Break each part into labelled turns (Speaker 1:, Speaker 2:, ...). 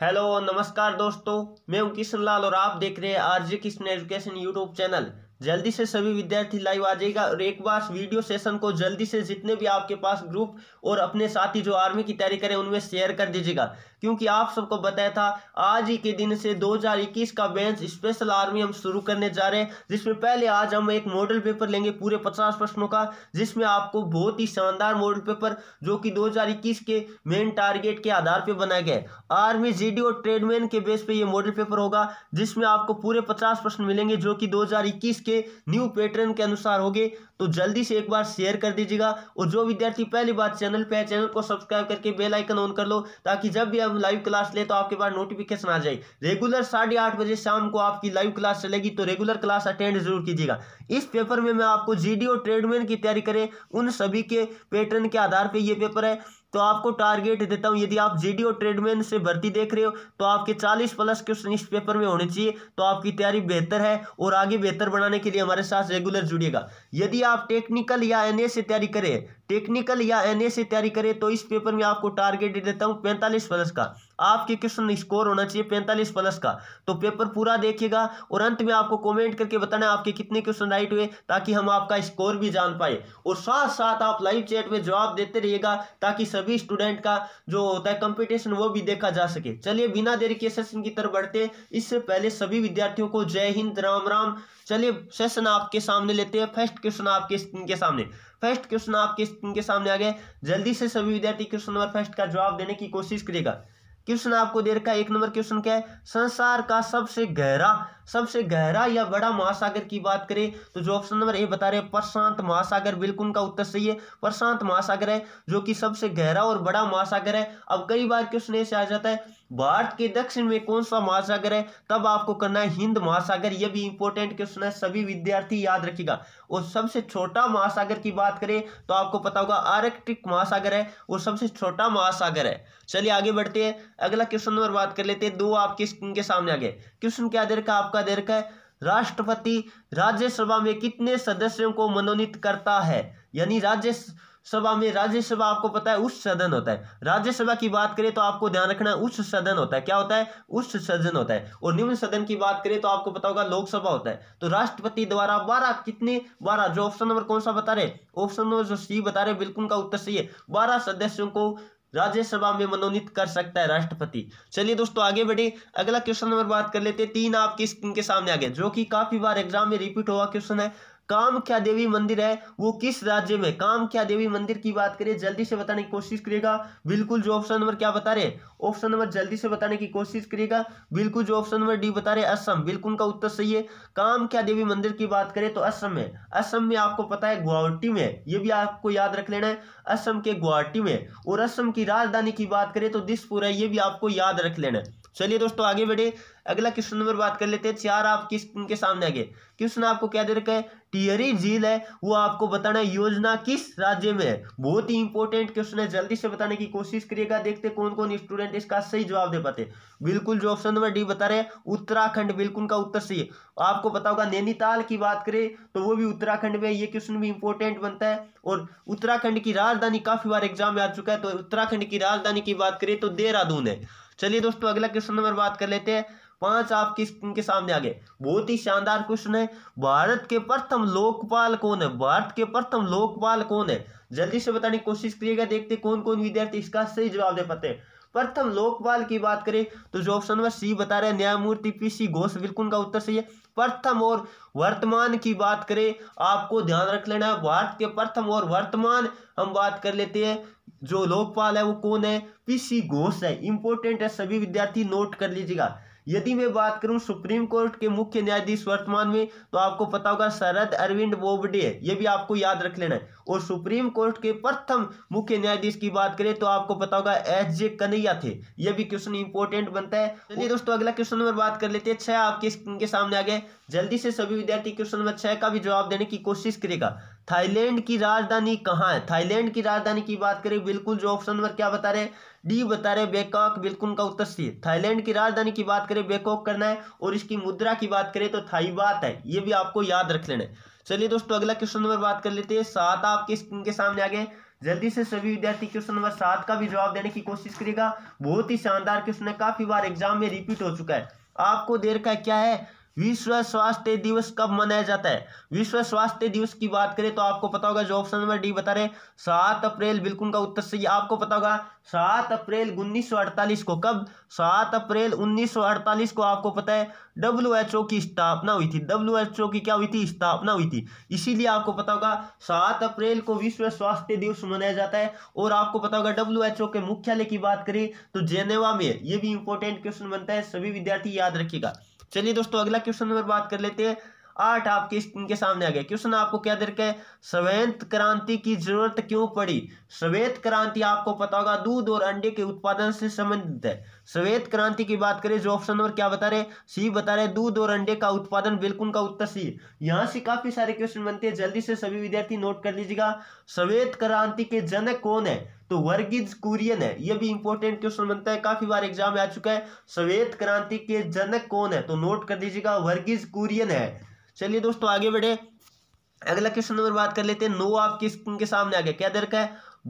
Speaker 1: hello नमस्कार दोस्तों मैं हूं किशन लाल और आप देख रहे हैं RJ Kishan education YouTube channel जल्दी से सभी विद्यार्थी लाइव आ जाएगा और एक बार वीडियो सेशन को जल्दी से जितने भी आपके पास ग्रुप और अपने साथी जो आर्मी की तैयारी करें उनमें शेयर कर दीजिएगा क्योंकि आप सबको बताया था आज ही के दिन से 2021 का बेंच स्पेशल आर्मी हम शुरू करने जा रहे हैं जिसमें पहले आज हम एक मॉडल पेपर लेंगे पूरे पचास प्रश्नों का जिसमें आपको बहुत ही शानदार मॉडल पेपर जो कि दो के मेन टारगेट के आधार पर बनाए गए आर्मी जी और ट्रेडमैन के बेस पर यह मॉडल पेपर होगा जिसमें आपको पूरे पचास प्रश्न मिलेंगे जो कि दो इसके न्यू पैटर्न के अनुसार होंगे तो जल्दी से एक बार शेयर कर दीजिएगा और जो विद्यार्थी पहली बार चैनल पे है चैनल को सब्सक्राइब करके बेल आइकन ऑन कर लो ताकि जब भी हम लाइव क्लास ले तो आपके पास नोटिफिकेशन आ जाए रेगुलर साढ़े आठ बजे शाम को आपकी लाइव क्लास चलेगी तो रेगुलर क्लास अटेंड जरूर कीजिएगा इस पेपर में मैं आपको जी और ट्रेडमैन की तैयारी करें उन सभी के पैटर्न के आधार पर यह पेपर है तो आपको टारगेट देता हूँ यदि आप जीडी और ट्रेडमैन से भर्ती देख रहे हो तो आपके चालीस प्लस क्वेश्चन इस पेपर में होने चाहिए तो आपकी तैयारी बेहतर है और आगे बेहतर बनाने के लिए हमारे साथ रेगुलर जुड़िएगा यदि आप टेक्निकल या एन से तैयारी करें टेक्निकल या एन से तैयारी करें तो इस पेपर में आपको टारगेट देता हूँ पैंतालीस प्लस का आपके क्वेश्चन स्कोर होना चाहिए पैंतालीस प्लस का तो पेपर पूरा देखिएगा और अंत में आपको कमेंट करके बताना आपके कितने क्वेश्चन राइट हुए ताकि हम आपका स्कोर भी जान पाए और साथ साथ आप लाइव चैट में जवाब देते रहिएगा ताकि सभी स्टूडेंट का जो होता है कॉम्पिटिशन वो भी देखा जा सके चलिए बिना देर के सेशन की तरफ बढ़ते इससे पहले सभी विद्यार्थियों को जय हिंद राम राम चलिए सेशन आपके सामने लेते हैं फर्स्ट क्वेश्चन आपके स्क्रीन के सामने फर्स्ट क्वेश्चन आपके स्क्रीन के सामने आ गए जल्दी से सभी विद्यार्थी क्वेश्चन नंबर फर्स्ट का जवाब देने की कोशिश करेगा क्वेश्चन आपको दे रखा है एक नंबर क्वेश्चन क्या है संसार का सबसे गहरा सबसे गहरा या बड़ा महासागर की बात करें तो जो ऑप्शन नंबर ए बता रहे हैं प्रशांत महासागर बिल्कुल उनका उत्तर सही है प्रशांत महासागर है जो कि सबसे गहरा और बड़ा महासागर है अब कई बार क्वेश्चन ऐसे आ जाता है भारत के दक्षिण में कौन सा महासागर है तब आपको करना है हिंद महासागर यह भी इंपॉर्टेंट क्वेश्चन है सभी विद्यार्थी याद रखेगा और सबसे छोटा महासागर की बात करें तो आपको पता होगा आर्कटिक महासागर है और सबसे छोटा महासागर है चलिए आगे बढ़ते हैं अगला क्वेश्चन नंबर बात कर लेते हैं दो आपके स्क्रीन के सामने आ गए क्वेश्चन क्या देर का आपका देर का है राष्ट्रपति राज्यसभा में कितने सदस्यों को मनोनीत करता है यानी राज्य सभा में राज्यसभा आपको पता है उस सदन होता है राज्यसभा की बात करें तो आपको ध्यान रखना उस सदन होता है क्या होता है उस सदन होता है और निम्न सदन की बात करें तो आपको पता होगा लोकसभा होता है तो राष्ट्रपति द्वारा बारह कितने बारह जो ऑप्शन नंबर कौन सा बता रहे ऑप्शन नंबर जो सी बता रहे बिल्कुल उनका उत्तर सही है बारह सदस्यों को राज्यसभा में मनोनीत कर सकता है राष्ट्रपति चलिए दोस्तों आगे बढ़े अगला क्वेश्चन नंबर बात कर लेते हैं तीन आपकी स्क्रीन के सामने आ गए जो कि काफी बार एग्जाम में रिपीट हुआ क्वेश्चन है कामख्या देवी मंदिर है वो किस राज्य में कामख्या देवी मंदिर की बात करें जल्दी से बताने की कोशिश करिएगा बिल्कुल जो ऑप्शन नंबर क्या बता रहे ऑप्शन नंबर जल्दी से बताने की कोशिश करिएगा बिल्कुल जो ऑप्शन नंबर डी बता रहे असम बिल्कुल उनका उत्तर सही है कामख्या देवी मंदिर की बात करें तो असम में असम में आपको पता है गुवाहाटी में ये भी आपको याद रख लेना है असम के गुवाहाटी में और असम की राजधानी की बात करें तो दिसपुर है ये भी आपको याद रख लेना है चलिए दोस्तों आगे बढ़े अगला क्वेश्चन नंबर बात कर लेते हैं चार आप किस के सामने आगे क्वेश्चन आपको क्या दे रखा है टिहरी झील है वो आपको बताना है योजना किस राज्य में है बहुत ही इंपॉर्टेंट क्वेश्चन है जल्दी से बताने की कोशिश करिएगा देखते कौन कौन स्टूडेंट इसका सही जवाब दे पाते बिल्कुल जो ऑप्शन नंबर डी बता रहे हैं उत्तराखंड बिल्कुल उनका उत्तर सही है आपको बताऊंगा नैनीताल की बात करें तो वो भी उत्तराखंड में ये क्वेश्चन भी इंपॉर्टेंट बनता है और उत्तराखंड की राजधानी काफी बार एग्जाम में आ चुका है तो उत्तराखंड की राजधानी की बात करें तो देहरादून है चलिए दोस्तों अगला क्वेश्चन नंबर बात कर लेते हैं पांच आपकी किस के सामने आ गए बहुत ही शानदार क्वेश्चन है भारत के प्रथम लोकपाल कौन है भारत के प्रथम लोकपाल कौन है जल्दी से बताने की कोशिश करिएगा देखते कौन कौन विद्यार्थी इसका सही जवाब दे पाते हैं प्रथम लोकपाल की बात करें तो जो ऑप्शन नंबर सी बता रहे हैं न्यायमूर्ति पी सी घोष बिल्कुल उनका उत्तर सही है प्रथम और वर्तमान की बात करें आपको ध्यान रख लेना है भारत के प्रथम और वर्तमान हम बात कर लेते हैं जो लोकपाल है वो कौन है पीसी घोष है इंपॉर्टेंट है सभी विद्यार्थी नोट कर लीजिएगा यदि मैं बात करूं सुप्रीम कोर्ट के मुख्य न्यायाधीश वर्तमान में तो आपको पता होगा शरद अरविंद बोबडे है ये भी आपको याद रख लेना है और सुप्रीम कोर्ट के प्रथम मुख्य न्यायाधीश की बात करें तो आपको पता होगा एच जे कन्हैया थे यह भी क्वेश्चन इंपॉर्टेंट बनता है चलिए दोस्तों अगला क्वेश्चन नंबर बात कर लेते हैं छह आपके सामने आ गए जल्दी से सभी विद्यार्थी क्वेश्चन नंबर छह का भी जवाब देने की कोशिश करेगा थाईलैंड की राजधानी कहाँ है थाईलैंड की राजधानी की बात करें बिल्कुल जो ऑप्शन नंबर क्या बता रहे डी बता रहे बेकॉक बिल्कुल का उत्तर सी थाईलैंड की राजधानी की बात करें बेकॉक करना है और इसकी मुद्रा की बात करें तो थाई बात है ये भी आपको याद रख लेना है चलिए दोस्तों अगला क्वेश्चन नंबर बात कर लेते हैं सात आपके स्क्रीन के सामने आ गए जल्दी से सभी विद्यार्थी क्वेश्चन नंबर सात का भी जवाब देने की कोशिश करेगा बहुत ही शानदार क्वेश्चन है काफी बार एग्जाम में रिपीट हो चुका है आपको देर का क्या है विश्व स्वास्थ्य दिवस कब मनाया जाता है विश्व स्वास्थ्य दिवस की बात करें तो आपको पता होगा जो ऑप्शन नंबर डी बता रहे सात अप्रैल बिल्कुल का उत्तर सही आपको पता होगा सात अप्रैल उन्नीस को कब सात अप्रैल 1948 को आपको पता है डब्ल्यू की स्थापना हुई थी डब्ल्यू की क्या हुई थी स्थापना हुई थी इसीलिए आपको पता होगा सात अप्रैल को विश्व स्वास्थ्य दिवस मनाया जाता है और आपको पता होगा डब्ल्यू के मुख्यालय की बात करें तो जेनेवा में ये भी इंपॉर्टेंट क्वेश्चन बनता है सभी विद्यार्थी याद रखिएगा चलिए दोस्तों अगला क्वेश्चन नंबर बात कर लेते हैं आठ आपके इनके सामने आ गया क्वेश्चन आपको क्या दे रखा है श्वेत क्रांति की जरूरत क्यों पड़ी श्वेत क्रांति आपको पता होगा दूध और अंडे के उत्पादन से संबंधित है श्वेत क्रांति की बात करें जो ऑप्शन नंबर क्या बता रहे सी बता रहे दूध और अंडे का उत्पादन बिल्कुल का उत्तर सी यहाँ से काफी सारे क्वेश्चन बनते हैं जल्दी से सभी विद्यार्थी नोट कर लीजिएगा श्वेत क्रांति के जनक कौन है तो वर्गीज कुरियन है यह भी इंपॉर्टेंट क्वेश्चन बनता है काफी बार एग्जाम में आ चुका है श्वेत क्रांति के जनक कौन है तो नोट कर दीजिएगा वर्गीज कुरियन है चलिए दोस्तों आगे बढ़े अगला क्वेश्चन नंबर बात कर लेते हैं नो आप किस के सामने आ गया क्या दे है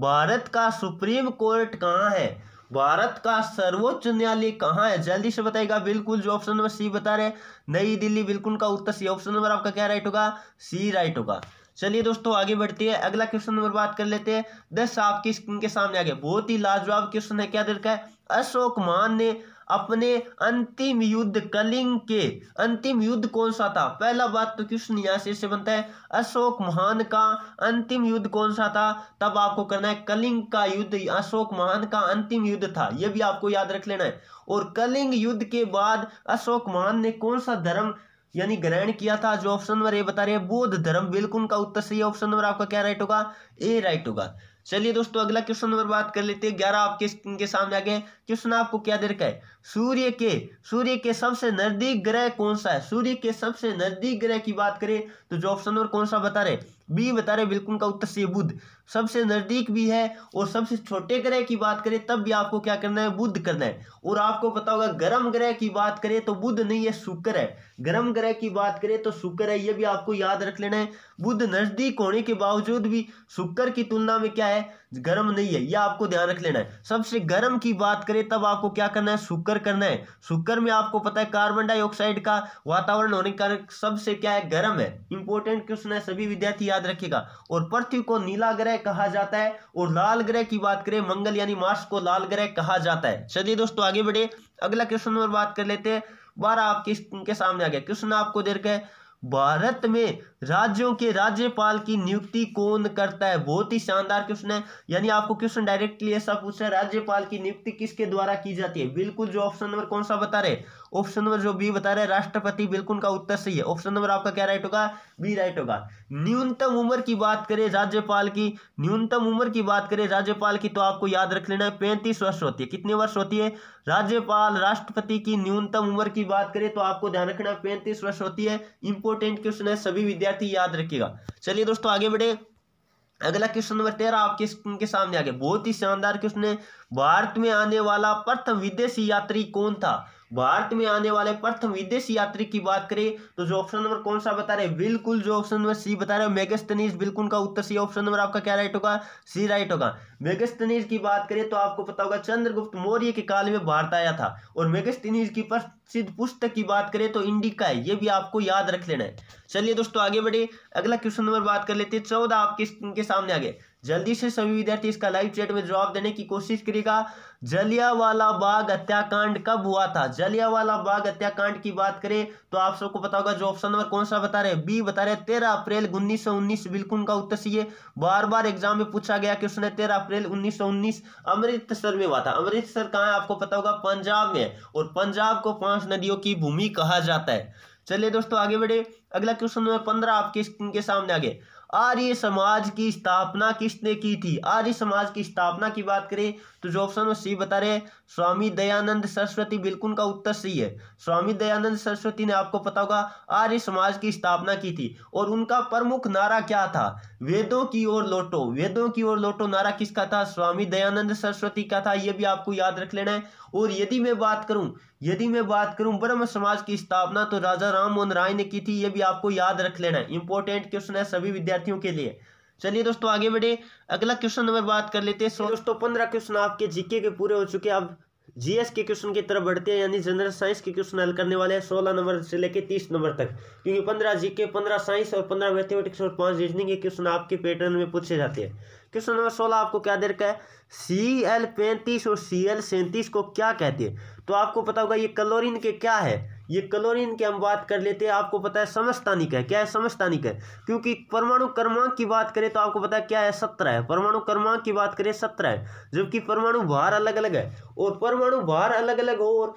Speaker 1: भारत का सुप्रीम कोर्ट कहाँ है भारत का सर्वोच्च न्यायालय कहाँ है जल्दी से बताएगा बिल्कुल जो ऑप्शन नंबर सी बता रहे नई दिल्ली बिल्कुल का उत्तर सी ऑप्शन नंबर आपका क्या राइट होगा सी राइट होगा चलिए दोस्तों आगे बढ़ते हैं अगला क्वेश्चन नंबर बात कर लेते हैं दस आपकी स्क्रीन के सामने आ गया बहुत ही लाजवाब क्वेश्चन है क्या देखा है अशोक मान ने अपने अंतिम युद्ध कलिंग के अंतिम युद्ध कौन सा था पहला बात तो क्वेश्चन यहाँ से इससे बनता है अशोक महान का अंतिम युद्ध कौन सा था तब आपको करना है कलिंग का युद्ध अशोक महान का अंतिम युद्ध था यह भी आपको याद रख लेना है और कलिंग युद्ध के बाद अशोक महान ने कौन सा धर्म यानी ग्रहण किया था जो ऑप्शन नंबर ए बता रहे हैं बौद्ध धर्म बिल्कुल उनका उत्तर सही ऑप्शन नंबर आपका क्या राइट होगा ए राइट होगा चलिए दोस्तों अगला क्वेश्चन नंबर बात कर लेते हैं ग्यारह आपके स्क्रीन के सामने आ गए क्वेश्चन आपको क्या दे रखा है सूर्य के सूर्य के सबसे नजदीक ग्रह कौन सा है सूर्य के सबसे नजदीक ग्रह की बात करें तो जो ऑप्शन नंबर कौन सा बता रहे बी बता रहे बिल्कुल का उत्तर से बुद्ध सबसे नज़दीक भी है और सबसे छोटे ग्रह की बात करें तब भी आपको क्या करना है बुद्ध करना है और आपको पता होगा गर्म ग्रह की बात करें तो बुद्ध नहीं है शुक्र है गर्म ग्रह की बात करें तो शुक्र है ये भी आपको याद रख लेना है बुद्ध नज़दीक होने के बावजूद भी शुक्र की तुलना में क्या है गर्म नहीं है यह आपको ध्यान रख लेना है सबसे गर्म की बात करें तब आपको क्या करना है शुक्र करना है शुक्र में आपको पता है कार्बन डाइऑक्साइड का वातावरण होने का सबसे क्या है गर्म है इंपॉर्टेंट क्वेश्चन है सभी विद्यार्थी याद रखिएगा और पृथ्वी को नीला ग्रह कहा जाता है और लाल ग्रह की बात करें मंगल यानी मार्स को लाल ग्रह कहा जाता है चलिए दोस्तों आगे बढ़े अगला क्वेश्चन नंबर बात कर लेते हैं बारह आपके सामने आ गया क्वेश्चन आपको देर के है भारत में राज्यों के राज्यपाल की नियुक्ति कौन करता है बहुत ही शानदार क्वेश्चन है यानी आपको क्वेश्चन डायरेक्टली ऐसा पूछ रहा है राज्यपाल की नियुक्ति किसके द्वारा की जाती है बिल्कुल जो ऑप्शन नंबर कौन सा बता रहे ऑप्शन नंबर जो बी बता रहे हैं राष्ट्रपति बिल्कुल का उत्तर सही है ऑप्शन नंबर आपका क्या राइट होगा बी राइट होगा न्यूनतम उम्र की बात करें राज्यपाल की न्यूनतम उम्र की बात करें राज्यपाल की तो आपको याद रख लेना है पैंतीस वर्ष होती है कितने वर्ष होती है राज्यपाल राष्ट्रपति की न्यूनतम उम्र की बात करें तो आपको ध्यान रखना पैंतीस वर्ष होती है इंपोर्टेंट क्वेश्चन है सभी विद्यार्थी ही याद रखिएगा चलिए दोस्तों आगे बढ़े अगला क्वेश्चन नंबर तेरह आपके स्क्रीन के सामने आ गया बहुत ही शानदार क्वेश्चन है भारत में आने वाला प्रथम विदेशी यात्री कौन था भारत में आने वाले प्रथम विदेशी यात्री की बात करें तो जो ऑप्शन नंबर कौन सा बता रहे बिल्कुल जो ऑप्शन नंबर सी बता रहे मेगस्तनीज बिल्कुल उनका उत्तर सी ऑप्शन नंबर आपका क्या राइट होगा सी राइट होगा मेगस्तनीज की बात करें तो आपको पता होगा चंद्रगुप्त मौर्य के काल में भारत आया था और मेगस्तनीज की प्रसिद्ध पुस्तक की बात करें तो इंडिका है ये भी आपको याद रख लेना है चलिए दोस्तों आगे बढ़े अगला क्वेश्चन नंबर बात कर लेते हैं चौदह आपके सामने आ गए जल्दी से सभी विद्यार्थी इसका लाइव चैट में जवाब देने की कोशिश करेगा जलियावाला बाग हत्याकांड कब हुआ था जलियावाला बाग हत्याकांड की बात करें तो आप सबको पता होगा जो ऑप्शन नंबर कौन सा बता रहे हैं बी बता रहे हैं तेरह अप्रैल उन्नीस सौ उन्नीस बिल्कुल उनका उत्तर सही है बार बार एग्जाम में पूछा गया क्वेश्चन है तेरह अप्रैल उन्नीस सौ उन्नीस अमृतसर में हुआ था अमृतसर कहाँ है आपको पता होगा पंजाब में और पंजाब को पांच नदियों की भूमि कहा जाता है चलिए दोस्तों आगे बढ़े अगला क्वेश्चन नंबर पंद्रह आपके स्क्रीन के सामने आगे आर्य समाज की स्थापना किसने की थी आर्य समाज की स्थापना की बात करें तो जो ऑप्शन सी बता रहे स्वामी दयानंद सरस्वती बिल्कुल का उत्तर सही है स्वामी दयानंद सरस्वती ने आपको पता होगा आर्य समाज की स्थापना की थी और उनका प्रमुख नारा क्या था वेदों की ओर लौटो वेदों की ओर लौटो नारा किसका था स्वामी दयानंद सरस्वती का था यह भी आपको याद रख लेना है और यदि मैं बात करूं यदि मैं बात करूं ब्रह्म समाज की स्थापना तो राजा राम मोहन राय ने की थी यह भी आपको याद रख लेना है इंपॉर्टेंट क्वेश्चन है सभी विद्यार्थियों के लिए चलिए दोस्तों आगे बढ़े अगला क्वेश्चन नंबर बात कर लेते हैं दोस्तों पंद्रह क्वेश्चन आपके जीके के पूरे हो चुके अब जीएस के क्वेश्चन की तरफ बढ़ते हैं यानी जनरल साइंस के क्वेश्चन हल करने वाले हैं सोलह नंबर से लेकर तीस नंबर तक क्योंकि पंद्रह जीके पंद्रह साइंस और पंद्रह मैथमेटिक्स और पांच रीजनिंग के क्वेश्चन आपके पैटर्न में पूछे जाते हैं क्वेश्चन नंबर सोलह आपको क्या दे रखा है सी एल पैंतीस और सी एल सैंतीस को क्या कहते हैं तो आपको पता होगा ये कलोरिन के क्या है ये क्लोरीन की हम बात कर लेते हैं आपको पता है समस्तानिक है क्या है समस्तानिक है क्योंकि परमाणु क्रमांक की बात करें तो आपको पता है क्या है सत्रह है परमाणु क्रमांक की बात करें सत्रह है जबकि परमाणु भार अलग अलग है और परमाणु भार अलग अलग हो और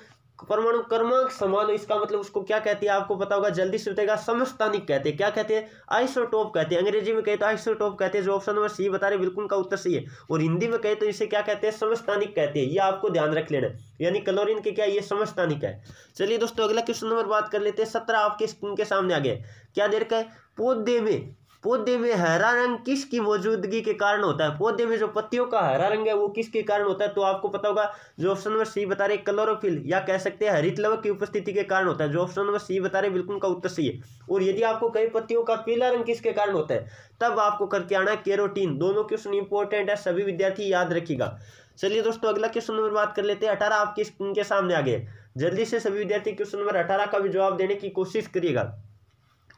Speaker 1: परमाणु क्रमांक समान इसका मतलब उसको क्या कहते हैं आपको पता होगा जल्दी से बताएगा समस्थानिक कहते हैं क्या कहते हैं आइसोटोप कहते हैं अंग्रेजी में कहे तो आइसोटोप कहते हैं जो ऑप्शन नंबर सी बता रहे बिल्कुल का उत्तर सही है और हिंदी में कहे तो इसे क्या कहते हैं समस्थानिक कहते हैं ये आपको ध्यान रख लेना यानी क्लोरिन के क्या ये समस्थानिक है चलिए दोस्तों अगला क्वेश्चन नंबर बात कर लेते हैं सत्रह आपके स्क्रीन के सामने आ गए क्या देर का पौधे में पौधे में हरा रंग किसकी मौजूदगी के कारण होता है पौधे में जो पत्तियों का हरा रंग है वो किसके कारण होता है तो आपको पता होगा जो ऑप्शन नंबर सी बता रहे कलोरोफिल या कह सकते हैं हरित लवक की उपस्थिति के कारण होता है जो ऑप्शन नंबर सी बता रहे बिल्कुल का उत्तर सही है और यदि आपको कई पत्तियों का पीला रंग किसके कारण होता है तब आपको करके आना केरोटीन दोनों क्वेश्चन इंपॉर्टेंट है सभी विद्यार्थी याद रखेगा चलिए दोस्तों अगला क्वेश्चन नंबर बात कर लेते हैं अठारह आपकी स्क्रीन के सामने आ गए जल्दी से सभी विद्यार्थी क्वेश्चन नंबर अठारह का भी जवाब देने की कोशिश करिएगा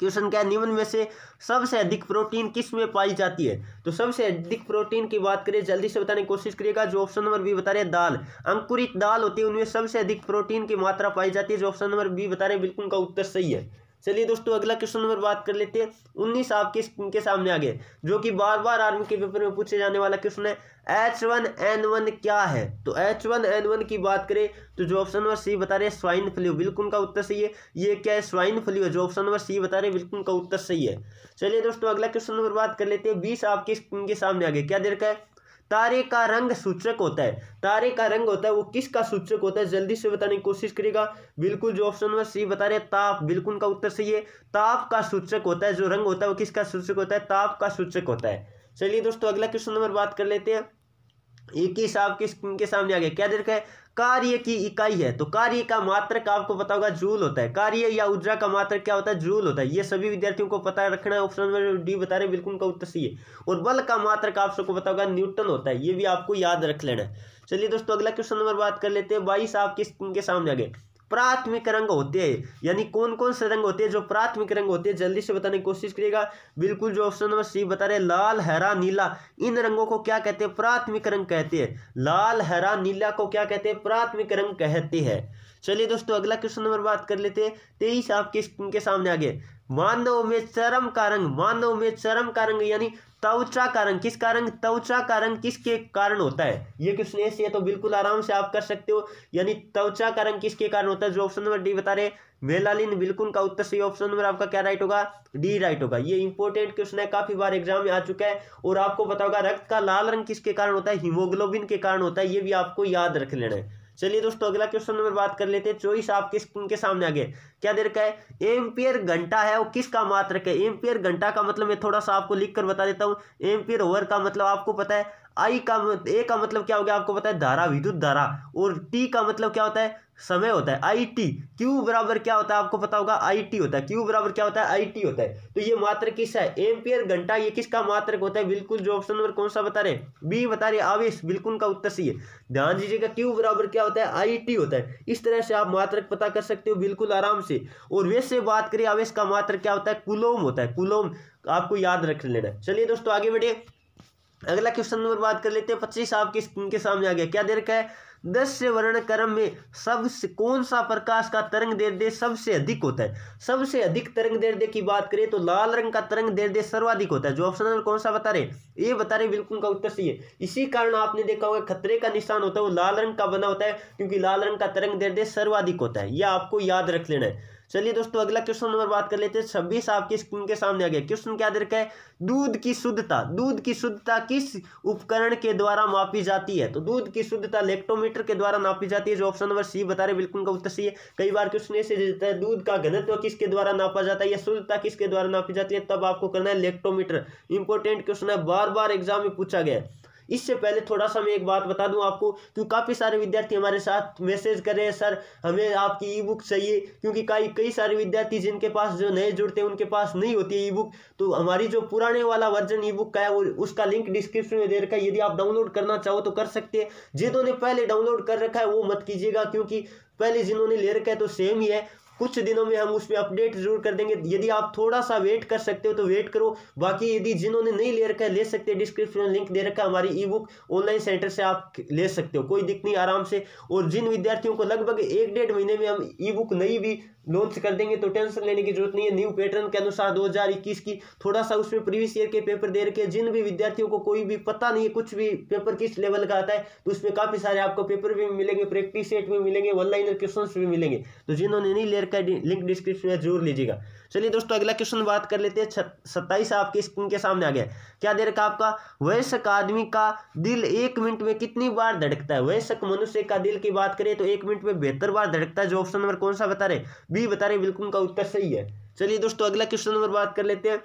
Speaker 1: क्वेश्चन क्या निम्न में से सबसे अधिक प्रोटीन किस में पाई जाती है तो सबसे अधिक प्रोटीन की बात करें जल्दी से बताने की कोशिश करिएगा जो ऑप्शन नंबर बी बता रहे हैं दाल अंकुरित दाल होती है उनमें सबसे अधिक प्रोटीन की मात्रा पाई जाती है जो ऑप्शन नंबर बी बता रहे हैं बिल्कुल उनका उत्तर सही है चलिए दोस्तों अगला क्वेश्चन नंबर बात कर लेते हैं उन्नीस आपके के सामने आ गए जो कि बार बार आर्मी के पेपर में पूछे जाने वाला क्वेश्चन है एच वन एन वन क्या है तो एच वन एन वन की बात करें तो जो ऑप्शन नंबर सी बता रहे हैं स्वाइन फ्लू बिल्कुल उनका उत्तर सही है ये क्या है स्वाइन फ्लू है जो ऑप्शन नंबर सी बता रहे हैं बिल्कुल उनका उत्तर सही है चलिए दोस्तों अगला क्वेश्चन नंबर बात कर लेते हैं बीस आपके के सामने आ गए क्या देखा है तारे का रंग सूचक होता है तारे का रंग होता है वो किसका सूचक होता है जल्दी से बताने की कोशिश करेगा बिल्कुल जो ऑप्शन नंबर सी बता रहे ताप बिल्कुल उनका उत्तर सही है ताप का सूचक होता है जो रंग होता है वो किसका सूचक होता है ताप का सूचक होता है चलिए दोस्तों अगला क्वेश्चन नंबर बात कर लेते हैं इक्कीस आपके स्क्रीन के सामने आ गया क्या देखा है कार्य की इकाई है तो कार्य का का आपको पता होगा जूल होता है कार्य या ऊर्जा का मात्र क्या होता है जूल होता है ये सभी विद्यार्थियों को पता रखना है ऑप्शन नंबर डी बता रहे बिल्कुल उनका उत्तर सही है और बल का का आप सबको पता होगा न्यूटन होता है ये भी आपको याद रख लेना है चलिए दोस्तों अगला क्वेश्चन नंबर बात कर लेते हैं बाईस आप किस के सामने आ गए प्राथमिक रंग होते हैं यानी कौन कौन से रंग होते हैं जो प्राथमिक रंग होते हैं जल्दी से बताने की कोशिश करिएगा बिल्कुल जो ऑप्शन नंबर सी बता रहे लाल हरा नीला इन रंगों को क्या कहते हैं प्राथमिक रंग कहते हैं लाल हरा नीला को क्या कहते हैं प्राथमिक रंग कहते हैं चलिए दोस्तों अगला क्वेश्चन नंबर बात कर लेते हैं तेईस आपके स्क्रीन के सामने आगे मानव में चरम का रंग मानव में चरम का रंग यानी त्वचा का रंग किस कारण त्वचा का रंग किसके कारण होता है ये क्वेश्चन ऐसे है तो बिल्कुल आराम से आप कर सकते हो यानी त्वचा का रंग किसके कारण होता है जो ऑप्शन नंबर डी बता रहे मेलालिन बिल्कुल का उत्तर सही ऑप्शन नंबर आपका क्या राइट होगा डी राइट होगा ये इंपॉर्टेंट क्वेश्चन है काफी बार एग्जाम में आ चुका है और आपको पता रक्त का लाल रंग किसके कारण होता है हीमोग्लोबिन के कारण होता है ये भी आपको याद रख लेना है चलिए दोस्तों अगला क्वेश्चन नंबर बात कर लेते हैं चौबीस आपके स्क्रीन के सामने आगे क्या दे रखा है एम्पियर घंटा है वो किसका मात्र है एम्पियर घंटा का मतलब मैं थोड़ा सा आपको लिख कर बता देता हूँ एम्पियर ओवर का मतलब आपको पता है आई का ए का मतलब क्या हो गया आपको पता है धारा विद्युत धारा और टी का मतलब क्या होता है समय होता है आई टी क्यू बराबर क्या होता है आपको पता होगा आई टी होता है क्यू बराबर क्या होता है आई टी होता है तो ये मात्र किस है एम्पियर घंटा ये किसका मात्रक होता है बिल्कुल जो ऑप्शन नंबर कौन सा बता रहे हैं बी बता रहे आवेश बिल्कुल का उत्तर सही है ध्यान दीजिएगा क्यू बराबर क्या होता है आई टी होता है इस तरह से आप मात्रक पता कर सकते हो बिल्कुल आराम से और वैसे बात करिए आवेश का मात्र क्या होता है कुलोम होता है कुलोम आपको याद रख लेना चलिए दोस्तों आगे बढ़िए अगला क्वेश्चन नंबर बात कर लेते हैं पच्चीस आपकी स्क्रीन के सामने आ गया क्या दे रखा है दस्य वर्ण क्रम में सबसे कौन सा प्रकाश का तरंग दे सबसे अधिक होता है सबसे अधिक तरंग दे की बात करें तो लाल रंग का तरंग दे सर्वाधिक होता है जो ऑप्शन नंबर कौन सा बता रहे ये बता रहे बिल्कुल का उत्तर सही है इसी कारण आपने देखा होगा खतरे का निशान होता है वो लाल रंग का बना होता है क्योंकि लाल रंग का तरंग दे सर्वाधिक होता है यह आपको याद रख लेना है चलिए दोस्तों अगला क्वेश्चन नंबर बात कर लेते हैं छब्बीस आपकी स्क्रीन के सामने आ गया क्वेश्चन क्या दे रखा है दूध की शुद्धता दूध की शुद्धता किस उपकरण के द्वारा मापी जाती है तो दूध की शुद्धता लेक्टोमीटर के द्वारा नापी जाती है जो ऑप्शन नंबर सी बता रहे बिल्कुल का उत्तर सी है कई बार क्वेश्चन ऐसे देता है दूध का घनत्व किसके द्वारा नापा जाता है या शुद्धता किसके द्वारा नापी जाती है तब आपको करना है लेक्टोमीटर इंपॉर्टेंट क्वेश्चन है बार बार एग्जाम में पूछा गया है इससे पहले थोड़ा सा मैं एक बात बता दूं आपको कि काफ़ी सारे विद्यार्थी हमारे साथ मैसेज कर रहे हैं सर हमें आपकी ई बुक चाहिए क्योंकि कई कई सारे विद्यार्थी जिनके पास जो नए जुड़ते हैं उनके पास नहीं होती है ई बुक तो हमारी जो पुराने वाला वर्जन ई बुक का है वो उसका लिंक डिस्क्रिप्शन में दे रखा है यदि आप डाउनलोड करना चाहो तो कर सकते हैं जिन्होंने पहले डाउनलोड कर रखा है वो मत कीजिएगा क्योंकि पहले जिन्होंने ले रखा है तो सेम ही है कुछ दिनों में हम उसमें अपडेट जरूर कर देंगे यदि आप थोड़ा सा वेट कर सकते हो तो वेट करो बाकी यदि जिन्होंने नहीं ले रखा है ले सकते हैं डिस्क्रिप्शन में लिंक दे रखा है हमारी ई बुक ऑनलाइन सेंटर से आप ले सकते हो कोई दिक्कत नहीं आराम से और जिन विद्यार्थियों को लगभग एक डेढ़ महीने में हम ई बुक नई भी लॉन्च कर देंगे तो टेंशन लेने की जरूरत नहीं है न्यू पैटर्न के अनुसार 2021 की थोड़ा सा उसमें प्रीवियस ईयर के पेपर दे रखे जिन भी विद्यार्थियों को कोई भी पता नहीं है कुछ भी पेपर किस लेवल का आता है तो उसमें काफ़ी सारे आपको पेपर भी मिलेंगे प्रैक्टिस सेट भी मिलेंगे वन लाइनर क्वेश्चन भी मिलेंगे तो जिन्होंने नहीं ले रखा लिंक डिस्क्रिप्शन में जरूर लीजिएगा चलिए दोस्तों अगला क्वेश्चन बात कर लेते हैं सत्ताईस आपके स्क्रीन के सामने आ गया क्या दे रखा आपका वयस्क आदमी का दिल एक मिनट में कितनी बार धड़कता है वयस्क मनुष्य का दिल की बात करें तो एक मिनट में बेहतर बार धड़कता है जो ऑप्शन नंबर कौन सा बता रहे बी बता रहे बिल्कुल उनका उत्तर सही है चलिए दोस्तों अगला क्वेश्चन नंबर बात कर लेते हैं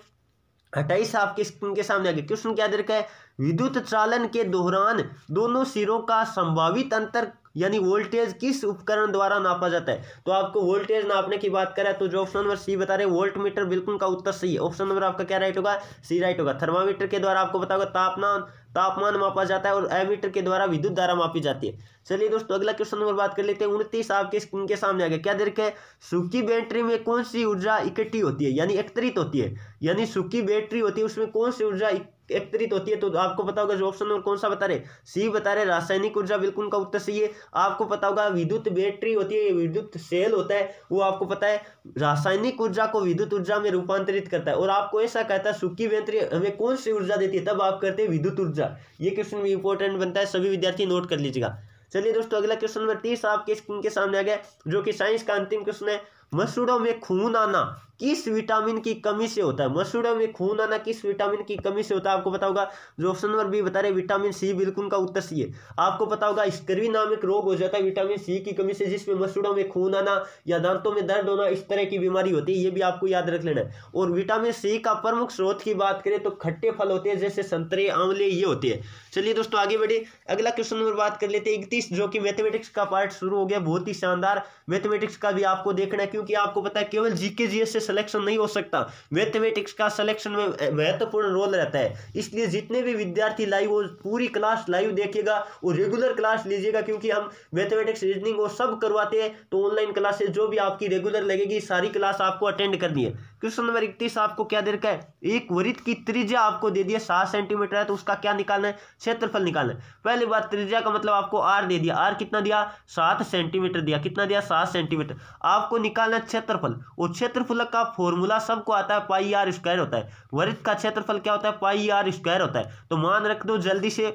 Speaker 1: अट्ठाईस आपके स्क्रीन के सामने आ गया क्वेश्चन क्या दे रखा है विद्युत चालन के दौरान दोनों सिरों का संभावित अंतर यानी वोल्टेज किस उपकरण द्वारा नापा जाता है तो आपको वोल्टेज नापने की बात करें तो जो ऑप्शन नंबर सी बता रहे वोल्ट मीटर बिल्कुल का उत्तर सही है ऑप्शन नंबर आपका क्या राइट होगा सी राइट होगा थर्मामीटर के द्वारा आपको बताओगे तापमान तापमान मापा जाता है और एमीटर के द्वारा विद्युत धारा मापी जाती है चलिए दोस्तों अगला क्वेश्चन नंबर बात कर लेते हैं उनतीस आपके स्क्रीन के सामने आ गया क्या देखे सुखी बैटरी में कौन सी ऊर्जा इकट्ठी होती है यानी एकत्रित होती है यानी सुखी बैटरी होती है उसमें कौन सी ऊर्जा एकत्रित तो होती है तो आपको पता होगा जो ऑप्शन नंबर कौन सा बता रहे सी बता रहे रासायनिक ऊर्जा बिल्कुल उनका उत्तर सही है आपको पता होगा विद्युत बैटरी होती है विद्युत सेल होता है वो आपको पता है रासायनिक ऊर्जा को विद्युत ऊर्जा में रूपांतरित करता है और आपको ऐसा कहता है सुखी बैटरी हमें कौन सी ऊर्जा देती है तब आप करते हैं विद्युत ऊर्जा ये क्वेश्चन भी इंपॉर्टेंट बनता है सभी विद्यार्थी नोट कर लीजिएगा चलिए दोस्तों अगला क्वेश्चन नंबर तीस आपके स्क्रीन के सामने आ गया जो कि साइंस का अंतिम क्वेश्चन है मसूड़ों में खून आना किस विटामिन की कमी से होता है मसूड़ों में खून आना किस विटामिन की कमी से होता है आपको पता होगा जो ऑप्शन नंबर बी बता रहे विटामिन सी बिल्कुल का उत्तर सी है आपको पता होगा स्कर्वी नामक रोग हो जाता है विटामिन सी की कमी से जिसमें मसूड़ों में खून आना या दांतों में दर्द होना इस तरह की बीमारी होती है ये भी आपको याद रख लेना है और विटामिन सी का प्रमुख स्रोत की बात करें तो खट्टे फल होते हैं जैसे संतरे आंवले ये होते हैं चलिए दोस्तों आगे बढ़े अगला क्वेश्चन नंबर बात कर लेते हैं इकतीस जो कि मैथमेटिक्स का पार्ट शुरू हो गया बहुत ही शानदार मैथमेटिक्स का भी आपको देखना है क्योंकि आपको पता है केवल जीके जीएस से सिलेक्शन नहीं हो सकता मैथमेटिक्स का सिलेक्शन में महत्वपूर्ण रोल रहता है इसलिए जितने भी विद्यार्थी लाइव हो पूरी क्लास लाइव देखिएगा और रेगुलर क्लास लीजिएगा क्योंकि हम मैथमेटिक्स रीजनिंग वो सब करवाते हैं तो ऑनलाइन क्लासेज जो भी आपकी रेगुलर लगेगी सारी क्लास आपको अटेंड करनी है क्वेश्चन नंबर इकतीस आपको क्या दे रखा है एक वृत्त की त्रिज्या आपको दे दिया सात सेंटीमीटर है तो उसका क्या निकालना है क्षेत्रफल निकालना है पहली बात त्रिज्या का मतलब आपको आर दे दिया आर कितना दिया सात सेंटीमीटर दिया कितना दिया सात सेंटीमीटर आपको निकालना है क्षेत्रफल और क्षेत्रफल का का फॉर्मूला सबको आता है पाई आर स्क्वायर होता है वृत्त का क्षेत्रफल क्या होता है पाई आर स्क्वायर होता है तो मान रख दो जल्दी से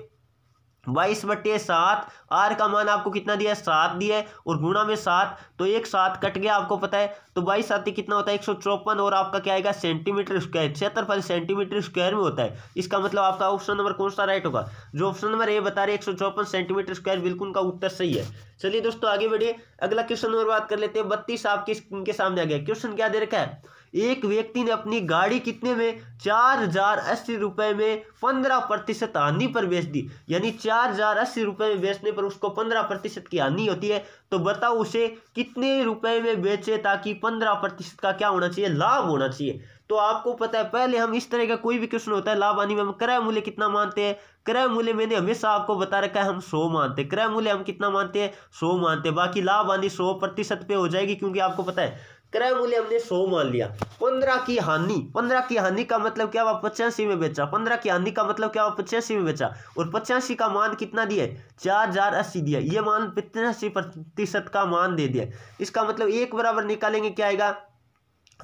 Speaker 1: बाईस बट्टे सात आर का मान आपको कितना दिया है सात दिया है और गुणा में सात तो एक सात कट गया आपको पता है तो बाईस सात कितना होता है एक सौ चौपन और आपका क्या आएगा सेंटीमीटर स्क्वायर छिहत्तर फल सेंटीमीटर स्क्वायर में होता है इसका मतलब आपका ऑप्शन नंबर कौन सा राइट होगा जो ऑप्शन नंबर ए बता रहे एक सौ चौपन सेंटीमीटर स्क्वायर बिल्कुल उनका उत्तर सही है चलिए दोस्तों आगे बढ़िए अगला क्वेश्चन नंबर बात कर लेते हैं बत्तीस आपके के सामने आ गया क्वेश्चन क्या दे रखा है एक व्यक्ति ने अपनी गाड़ी कितने में चार हजार अस्सी रुपए में पंद्रह प्रतिशत हानि पर बेच दी यानी चार हजार अस्सी रुपए में बेचने पर उसको पंद्रह प्रतिशत की हानि होती है तो बताओ उसे कितने रुपए में बेचे ताकि पंद्रह प्रतिशत का क्या होना चाहिए लाभ होना चाहिए तो आपको पता है पहले हम इस तरह का कोई भी क्वेश्चन होता है लाभ हानि में हम क्रय मूल्य कितना मानते हैं क्रय मूल्य मैंने हमेशा आपको बता रखा है हम सौ मानते हैं क्रय मूल्य हम कितना मानते हैं सौ मानते हैं बाकी लाभ हानि सौ प्रतिशत पे हो जाएगी क्योंकि आपको पता है क्रय मूल्य हमने सो मान लिया पंद्रह की हानि पंद्रह की हानि का मतलब क्या हुआ पचासी में बेचा पंद्रह की हानि का मतलब क्या हुआ पचासी में बेचा और पचासी का मान कितना दिया है चार हजार अस्सी दिया ये मान पचासी प्रतिशत का मान दे दिया इसका मतलब एक बराबर निकालेंगे क्या आएगा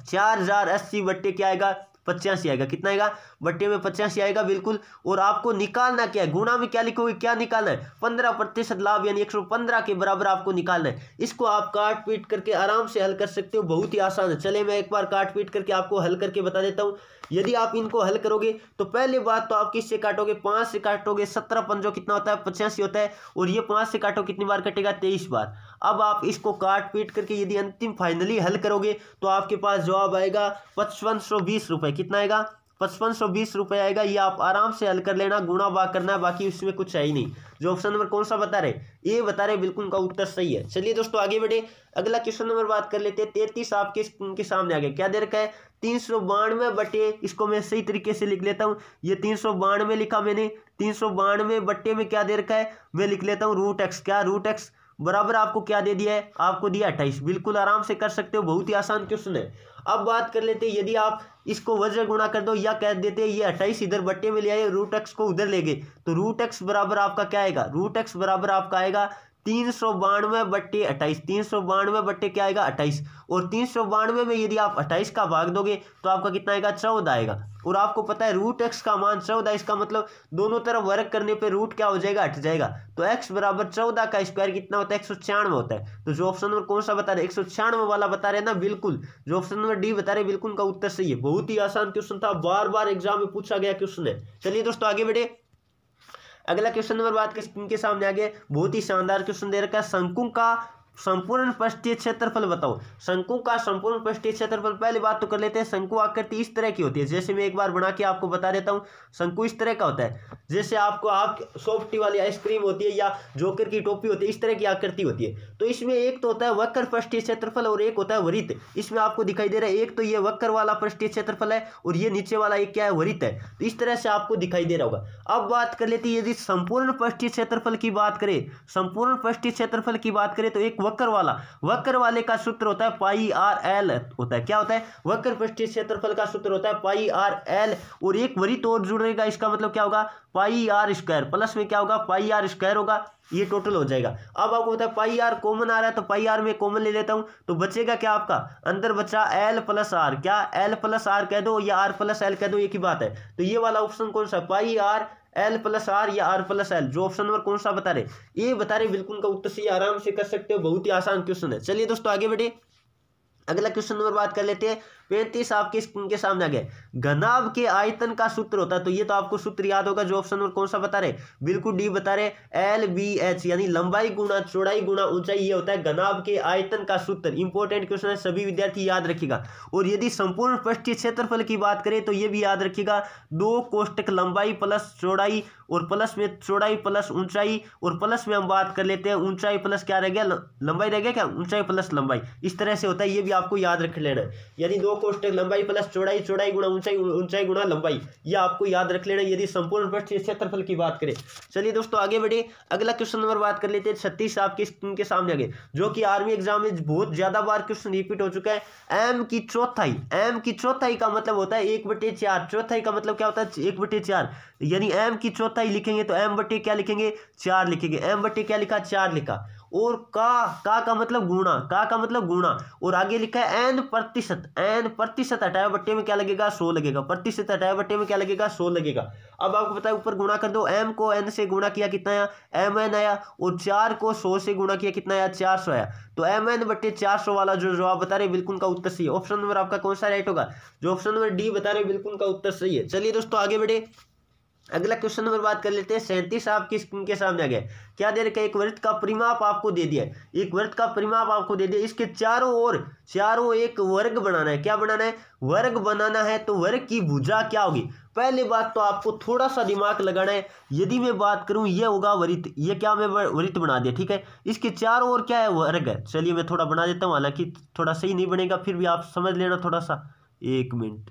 Speaker 1: चार हजार अस्सी बट्टे क्या आएगा पचासी आएगा कितना आएगा बट्टे में पचासी आएगा बिल्कुल और आपको निकालना क्या है गुणा में क्या लिखोगे क्या निकालना है पंद्रह प्रतिशत लाभ यानी एक के बराबर आपको निकालना है इसको आप काट पीट करके आराम से हल कर सकते हो बहुत ही आसान है चले मैं एक बार काट पीट करके आपको हल करके बता देता हूँ यदि आप इनको हल करोगे तो पहली बात तो आप किससे काटोगे पाँच से काटोगे सत्रह पंजो कितना होता है पचासी होता है और ये पाँच से काटो कितनी बार कटेगा तेईस बार अब आप इसको काट पीट करके यदि अंतिम फाइनली हल करोगे तो आपके पास जवाब आएगा पचपन सौ बीस रुपए कितना आएगा पचपन सौ बीस रुपये आएगा ये आप आराम से हल कर लेना गुणा भाग करना है बाकी उसमें कुछ है ही नहीं जो ऑप्शन नंबर कौन सा बता रहे ये बता रहे बिल्कुल उनका उत्तर सही है चलिए दोस्तों आगे बढ़े अगला क्वेश्चन नंबर बात कर लेते हैं तैतीस आपके उनके सामने आ गया क्या दे रखा है तीन सौ बानवे बटे इसको मैं सही तरीके से लिख लेता हूँ ये तीन सौ बानवे लिखा मैंने तीन सौ बानवे बटे में क्या दे रखा है मैं लिख लेता हूँ रूट एक्स क्या रूट एक्स बराबर आपको क्या दे दिया है आपको दिया अट्ठाईस बिल्कुल आराम से कर सकते हो बहुत ही आसान क्वेश्चन है अब बात कर लेते हैं यदि आप इसको वज्र गुणा कर दो या कह देते हैं ये अट्ठाईस इधर बट्टे में ले आए रूट एक्स को उधर ले गए तो रूट एक्स बराबर आपका क्या आएगा रूट एक्स बराबर आपका आएगा तीन सौ बानवे बट्टे अट्ठाईस तीन सौ बानवे बट्टे क्या आएगा अट्ठाईस और तीन सौ बानवे में यदि आप अट्ठाईस का भाग दोगे तो आपका कितना आएगा चौदह आएगा और आपको पता है रूट एक्स का मान चौदह इसका मतलब दोनों तरफ वर्क करने पे रूट क्या हो जाएगा हट जाएगा तो एक्स बराबर चौदह का स्क्वायर कितना होता है एक सौ छियानवे होता है तो जो ऑप्शन नंबर कौन सा बता रहे एक सौ छियानवे वाला बता रहे ना बिल्कुल जो ऑप्शन नंबर डी बता रहे बिल्कुल उनका उत्तर सही है बहुत ही आसान क्वेश्चन था बार बार एग्जाम में पूछा गया क्वेश्चन है चलिए दोस्तों आगे बढ़े अगला क्वेश्चन नंबर बात के सामने आ गया बहुत ही शानदार क्वेश्चन दे रखा है शंकु का संपूर्ण पृष्ठीय क्षेत्रफल बताओ शंकु का संपूर्ण पृष्ठीय क्षेत्रफल पहली बात तो कर लेते हैं शंकु आकृति इस तरह की होती है जैसे मैं एक बार बना के आपको बता देता हूँ शंकु इस तरह का होता है जैसे आपको आप सॉफ्टी वाली आइसक्रीम होती है या जोकर की टोपी होती है इस तरह की आकृति होती है तो इसमें एक तो होता है वक्र पृष्ठीय क्षेत्रफल और एक होता है वरित इसमें आपको दिखाई दे रहा है एक तो ये वक्र वाला पृष्ठीय क्षेत्रफल है और ये नीचे वाला एक क्या है वरित है तो इस तरह से आपको दिखाई दे रहा होगा अब बात कर लेते हैं यदि संपूर्ण पृष्ठीय क्षेत्रफल की बात करें संपूर्ण पृष्ठीय क्षेत्रफल की बात करें तो एक वक्र वाला वक्र वाले का सूत्र होता है पाई आर एल होता है क्या होता है वक्र पृष्ठीय क्षेत्रफल का सूत्र होता है पाई आर एल और एक वरी तो जुड़ेगा इसका मतलब क्या होगा पाई आर स्क्वायर प्लस में क्या होगा पाई आर स्क्वायर होगा ये टोटल हो जाएगा अब आपको पता है पाई आर कॉमन आ रहा है तो पाई आर में कॉमन ले लेता हूं तो बचेगा क्या आपका अंदर बचा एल प्लस आर क्या एल प्लस आर कह दो या आर प्लस एल कह दो एक ही बात है तो ये वाला ऑप्शन कौन सा pi R L plus R या आर प्लस एल जो ऑप्शन नंबर कौन सा बता रहे ये बता रहे बिल्कुल का उत्तर सही आराम से कर सकते हो बहुत ही आसान क्वेश्चन है चलिए दोस्तों आगे बढ़े अगला क्वेश्चन नंबर बात कर लेते हैं पैंतीस आपके स्क्रीन के सामने आ गए घनाब के आयतन का सूत्र होता है तो ये तो आपको सूत्र याद होगा जो ऑप्शन नंबर कौन सा बता रहे बिल्कुल डी बता रहे एल बी एच यानी लंबाई गुणा चौड़ाई गुणा ऊंचाई ये होता है घनाब के आयतन का सूत्र इंपॉर्टेंट क्वेश्चन है सभी विद्यार्थी याद रखेगा और यदि संपूर्ण पृष्ठीय क्षेत्रफल की बात करें तो ये भी याद रखेगा दो कोष्टक लंबाई प्लस चौड़ाई और प्लस में चौड़ाई प्लस ऊंचाई और प्लस में हम बात कर लेते हैं ऊंचाई प्लस क्या रह गया लंबाई रह गया क्या ऊंचाई प्लस लंबाई इस तरह से होता है ये भी आपको याद रख लेना है यानी दो कोष्टक लंबाई प्लस चौड़ाई चौड़ाई गुणा ऊंचाई ऊंचाई गुणा लंबाई ये आपको याद रख लेना यदि संपूर्ण पृष्ठ क्षेत्रफल की बात करें चलिए दोस्तों आगे बढ़े अगला क्वेश्चन नंबर बात कर लेते हैं छत्तीस आपके स्क्रीन के सामने आगे जो कि आर्मी एग्जाम में बहुत ज्यादा बार क्वेश्चन रिपीट हो चुका है एम की चौथाई एम की चौथाई का मतलब होता है एक बटे चार चौथाई का मतलब क्या होता है एक बटे चार यानी एम की चौथाई लिखेंगे तो एम बटे क्या लिखेंगे चार लिखेंगे एम बटे क्या लिखा चार लिखा और का का का मतलब गुणा का का मतलब गुणा और आगे लिखा है एन प्रतिशत एन प्रतिशत हटाया बट्टे में क्या लगेगा सो लगेगा प्रतिशत हटाया बट्टे में क्या लगेगा सो लगेगा अब आपको पता है ऊपर गुणा कर दो एम को एन से गुणा किया कितना आया एम एन आया और चार को सो से गुणा किया कितना आया चार सौ आया तो एम एन बट्टे चार सौ वाला जो जवाब बता रहे बिल्कुल का उत्तर सही है ऑप्शन नंबर आपका कौन सा राइट होगा जो ऑप्शन नंबर डी बता रहे बिल्कुल का उत्तर सही है चलिए दोस्तों आगे बढ़े अगला क्वेश्चन नंबर बात कर लेते हैं सैंतीस आपकी किस के सामने आ गए क्या दे रखा है एक वृत्त का परिमाप आपको दे दिया एक वृत्त का परिमाप आपको दे दिया इसके चारों ओर चारों एक वर्ग बनाना है क्या बनाना है वर्ग बनाना है तो वर्ग की भुजा क्या होगी पहले बात तो आपको थोड़ा सा दिमाग लगाना है यदि मैं बात करूं ये होगा वरित यह क्या मैं वरित बना दिया ठीक है इसके चारों ओर क्या है वर्ग है चलिए मैं थोड़ा बना देता हूँ हालांकि थोड़ा सही नहीं बनेगा फिर भी आप समझ लेना थोड़ा सा एक मिनट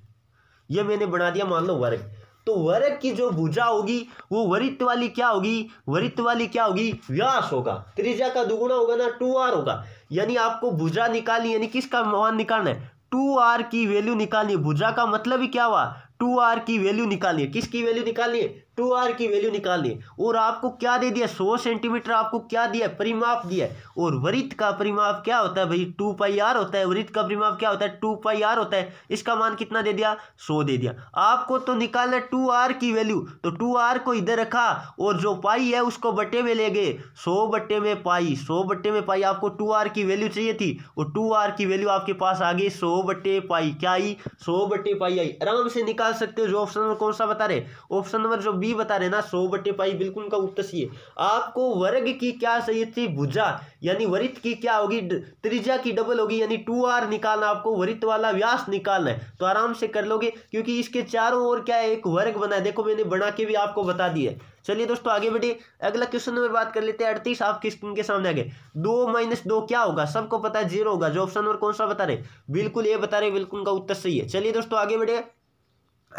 Speaker 1: ये मैंने बना दिया मान लो वर्ग तो वर्ग की जो भुजा होगी वो वरित वाली क्या होगी वरित वाली क्या होगी व्यास होगा त्रिज्या का दुगुना होगा ना टू आर होगा यानी आपको भुजा निकालनी यानी किसका मान निकालना है टू आर की वैल्यू निकालनी भुजा का मतलब ही क्या हुआ टू आर की वैल्यू निकालनी है किसकी वैल्यू निकालनी है टू आर की वैल्यू निकालनी और आपको क्या दे दिया सौ सेंटीमीटर आपको क्या दिया परिमाप दिया और वृत्त का परिमाप क्या होता है भाई टू पाई आर होता है वृत्त का परिमाप क्या होता है टू पाई आर होता है इसका मान कितना दे दिया सौ दे दिया आपको तो निकालना टू आर की वैल्यू तो टू आर को इधर रखा और जो पाई है उसको बट्टे में ले गए सौ बट्टे में पाई सौ बट्टे में पाई आपको टू आर की वैल्यू चाहिए थी और टू आर की वैल्यू आपके पास आ गई सौ बट्टे पाई क्या आई सौ बट्टे पाई आई आराम से निकाल सकते हो जो ऑप्शन नंबर कौन सा बता रहे ऑप्शन नंबर जो बी बी बता रहे ना सौ बटे पाई बिल्कुल उनका उत्तर सी है आपको वर्ग की क्या सही थी भुजा यानी वरित की क्या होगी त्रिज्या की डबल होगी यानी टू आर निकालना आपको वरित वाला व्यास निकालना है तो आराम से कर लोगे क्योंकि इसके चारों ओर क्या है एक वर्ग बना है देखो मैंने बना के भी आपको बता दिया चलिए दोस्तों आगे बढ़िए अगला क्वेश्चन नंबर बात कर लेते हैं अड़तीस आप किस के सामने आगे दो माइनस दो क्या होगा सबको पता है जीरो होगा जो ऑप्शन नंबर कौन सा बता रहे बिल्कुल ये बता रहे बिल्कुल उनका उत्तर सही है चलिए दोस्तों आगे बढ़िए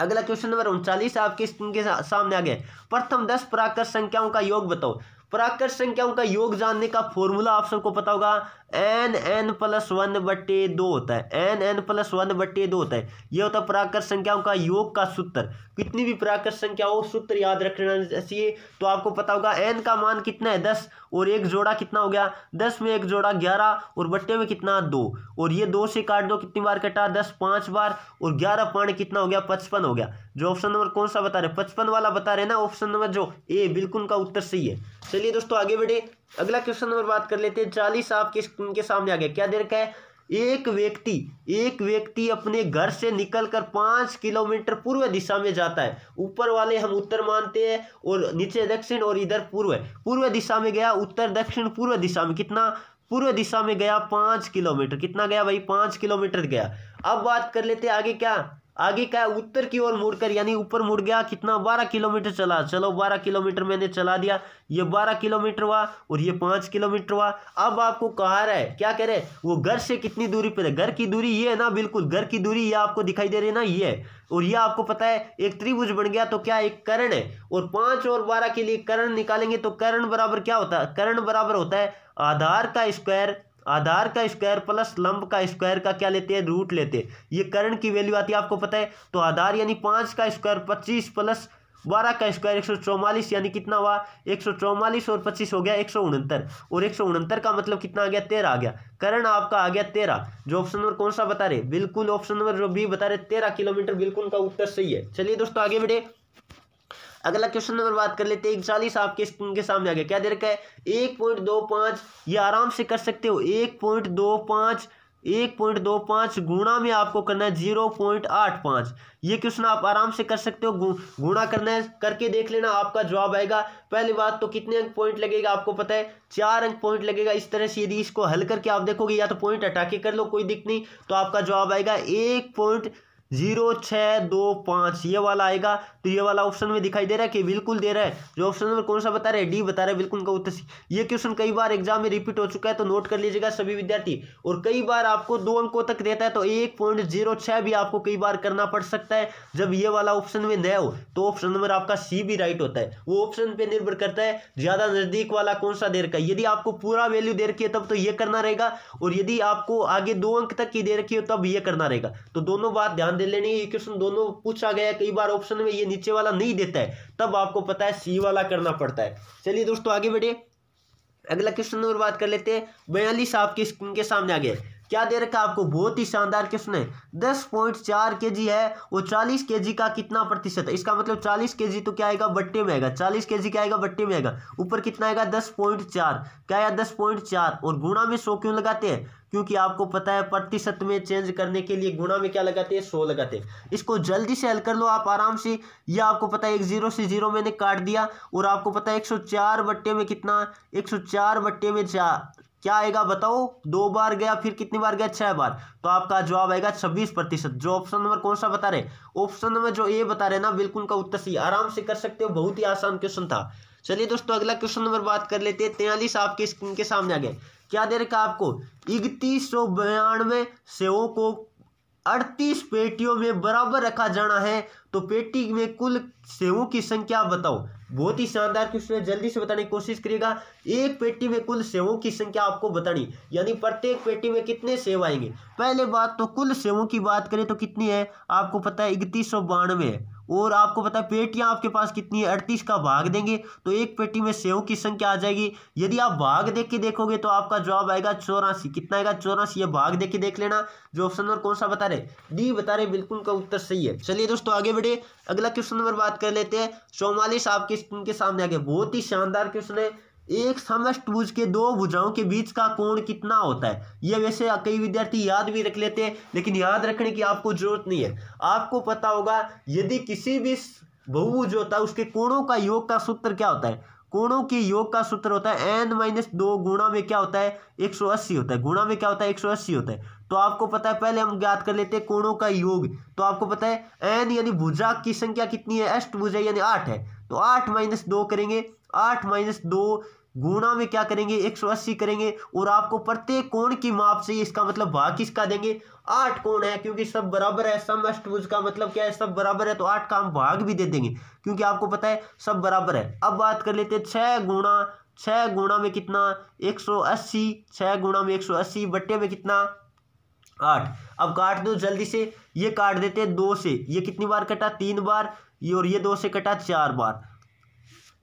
Speaker 1: अगला क्वेश्चन नंबर उनचालीस आपके स्क्रीन के सामने आ गया प्रथम दस पराकर संख्याओं का योग बताओ पराकर संख्याओं का योग जानने का फॉर्मूला आप सबको पता होगा एन एन प्लस वन बट्टे दो होता है एन एन प्लस वन बट्टे दो होता है ये होता है प्राकृत संख्याओं का योग का सूत्र कितनी भी प्राकृत संख्या हो सूत्र याद रखना चाहिए तो आपको पता होगा एन का मान कितना है दस और एक जोड़ा कितना हो गया दस में एक जोड़ा ग्यारह और बट्टे में कितना दो और ये दो से काट दो कितनी बार कटा दस पाँच बार और ग्यारह पाण कितना हो गया पचपन हो गया जो ऑप्शन नंबर कौन सा बता रहे पचपन वाला बता रहे ना ऑप्शन नंबर जो ए बिल्कुल का उत्तर सही है चलिए दोस्तों आगे बढ़े अगला क्वेश्चन नंबर बात कर लेते हैं चालीस आपके स्क्रीन के सामने आ गया क्या दे रखा है एक व्यक्ति एक व्यक्ति अपने घर से निकलकर पाँच किलोमीटर पूर्व दिशा में जाता है ऊपर वाले हम उत्तर मानते हैं और नीचे दक्षिण और इधर पूर्व पूर्व दिशा में गया उत्तर दक्षिण पूर्व दिशा में कितना पूर्व दिशा में गया पाँच किलोमीटर कितना गया भाई पाँच किलोमीटर गया अब बात कर लेते आगे क्या आगे क्या उत्तर की ओर मुड़कर यानी ऊपर मुड़ गया कितना बारह किलोमीटर चला चलो बारह किलोमीटर मैंने चला दिया ये बारह किलोमीटर हुआ और ये पांच किलोमीटर हुआ अब आपको कहा रहा है क्या कह रहे हैं वो घर से कितनी दूरी पर है घर की दूरी ये है ना बिल्कुल घर की दूरी ये आपको दिखाई दे रही है ना ये और ये आपको पता है एक त्रिभुज बन गया तो क्या एक करण है और पांच और बारह के लिए करण निकालेंगे तो करण बराबर क्या होता है करण बराबर होता है आधार का स्क्वायर आधार का स्क्वायर प्लस लंब का स्क्वायर का क्या लेते हैं रूट लेते हैं ये कर्ण की वैल्यू आती है आपको पता है तो आधार यानी पाँच का स्क्वायर पच्चीस प्लस बारह का स्क्वायर एक सौ चौवालीस यानी कितना हुआ एक सौ चौवालीस और पच्चीस हो गया एक सौ उनहत्तर और एक सौ उनहत्तर का मतलब कितना आ गया तेरह आ गया करण आपका आ गया तेरह जो ऑप्शन नंबर कौन सा बता रहे बिल्कुल ऑप्शन नंबर जो भी बता रहे तेरह किलोमीटर बिल्कुल का उत्तर सही है चलिए दोस्तों आगे बढ़े अगला क्वेश्चन नंबर बात कर लेते हैं चालीस आपके स्क्रीन के सामने आ गया क्या दे रखा है एक पॉइंट दो पाँच ये आराम से कर सकते हो एक पॉइंट दो पाँच एक पॉइंट दो पाँच गुणा में आपको करना है जीरो पॉइंट आठ पाँच ये क्वेश्चन आप आराम से कर सकते हो गुणा करना है करके देख लेना आपका जवाब आएगा पहली बात तो कितने अंक पॉइंट लगेगा आपको पता है चार अंक पॉइंट लगेगा इस तरह से यदि इसको हल करके आप देखोगे या तो पॉइंट हटा के कर लो कोई दिक्कत नहीं तो आपका जवाब आएगा एक पॉइंट जीरो छः दो पाँच ये वाला आएगा तो ये वाला ऑप्शन में दिखाई दे रहा है कि बिल्कुल दे रहा है जो ऑप्शन नंबर कौन सा बता रहा है डी बता रहा है बिल्कुल का उत्तर ये क्वेश्चन कई बार एग्जाम में रिपीट हो चुका है तो नोट कर लीजिएगा सभी विद्यार्थी और कई बार आपको दो अंकों तक देता है तो एक पॉइंट जीरो छः भी आपको कई बार करना पड़ सकता है जब ये वाला ऑप्शन में नया हो तो ऑप्शन नंबर आपका सी भी राइट होता है वो ऑप्शन पर निर्भर करता है ज़्यादा नज़दीक वाला कौन सा देर का यदि आपको पूरा वैल्यू दे रखी है तब तो ये करना रहेगा और यदि आपको आगे दो अंक तक की दे रखी हो तब ये करना रहेगा तो दोनों बात ध्यान दे है ये क्वेश्चन दोनों पूछा गया कई बार ऑप्शन में ये नीचे वाला नहीं देता है तब आपको पता है सी वाला करना पड़ता है चलिए दोस्तों आगे बढ़िए अगला क्वेश्चन और बात कर लेते हैं बयालीस आपकी स्क्रीन के सामने आ गया क्या दे रखा है आपको बहुत ही शानदार क्वेश्चन है दस पॉइंट चार के जी है और चालीस के जी का कितना प्रतिशत है इसका मतलब चालीस के जी तो क्या आएगा बट्टे में आएगा चालीस के जी क्या आएगा बट्टे में आएगा ऊपर कितना आएगा दस पॉइंट चार क्या आया दस पॉइंट चार और गुणा में सो क्यों लगाते हैं क्योंकि आपको पता है प्रतिशत में चेंज करने के लिए गुणा में क्या लगाते हैं सो लगाते हैं इसको जल्दी से हल कर लो आप आराम से या आपको पता है एक जीरो से जीरो मैंने काट दिया और आपको पता है एक सौ चार बट्टे में कितना एक सौ चार बट्टे में चार क्या आएगा बताओ दो बार गया फिर कितनी बार गया छह बार तो आपका जवाब आएगा छब्बीस प्रतिशत जो ऑप्शन नंबर कौन सा बता रहे ऑप्शन नंबर जो ए बता रहे ना बिल्कुल का उत्तर सही आराम से कर सकते हो बहुत ही आसान क्वेश्चन था चलिए दोस्तों अगला क्वेश्चन नंबर बात कर लेते हैं तेलिस आपके स्क्रीन के सामने आ गए क्या दे रखा आपको इकतीस सौ बयानवे सेवों को अड़तीस पेटियों में बराबर रखा जाना है तो पेटी में कुल सेवों की संख्या बताओ बहुत ही शानदार क्वेश्चन है जल्दी से बताने की कोशिश करिएगा एक पेटी में कुल सेवों की संख्या आपको बतानी यानी प्रत्येक पेटी में कितने सेव आएंगे पहले बात तो कुल सेवों की बात करें तो कितनी है आपको पता है इकतीस सौ है और आपको पता है पेटियां आपके पास कितनी है अड़तीस का भाग देंगे तो एक पेटी में सेव की संख्या आ जाएगी यदि आप भाग देख के देखोगे तो आपका जवाब आएगा चौरासी कितना आएगा चौरासी ये भाग देख के देख लेना जो ऑप्शन नंबर कौन सा बता रहे डी बता रहे बिल्कुल का उत्तर सही है चलिए दोस्तों आगे बढ़े अगला क्वेश्चन नंबर बात कर लेते हैं चौवालीस आपके स्क्रीन के सामने आ गया बहुत ही शानदार क्वेश्चन है एक समष्टभुज के दो भुजाओं के बीच का कोण कितना होता है ये वैसे कई विद्यार्थी याद भी रख लेते हैं लेकिन याद रखने की आपको जरूरत नहीं है आपको पता होगा यदि किसी भी बहुभुज होता है उसके कोणों का योग का सूत्र क्या होता है कोणों के योग का सूत्र होता है एन माइनस दो गुणा में क्या होता है 180 होता है गुणा में क्या होता है 180 होता है तो आपको पता है पहले हम ज्ञात कर लेते हैं कोणों का योग तो आपको पता है एन यानी भुजा की संख्या कितनी है अष्टभुजा यानी आठ है तो आठ माइनस दो करेंगे आठ माइनस दो गुणा में क्या करेंगे 180 करेंगे और आपको प्रत्येक कोण की माप से इसका मतलब भाग किसका देंगे आठ कोण है क्योंकि सब बराबर है सम अष्टभुज का मतलब क्या है सब बराबर है तो आठ का हम भाग भी दे देंगे क्योंकि आपको पता है सब बराबर है अब बात कर लेते हैं छः गुणा छह गुणा में कितना एक सौ अस्सी छह गुणा में एक सौ अस्सी बट्टे में कितना आठ अब काट दो जल्दी से ये काट देते हैं दो से ये कितनी बार कटा तीन बार ये और ये दो से कटा चार बार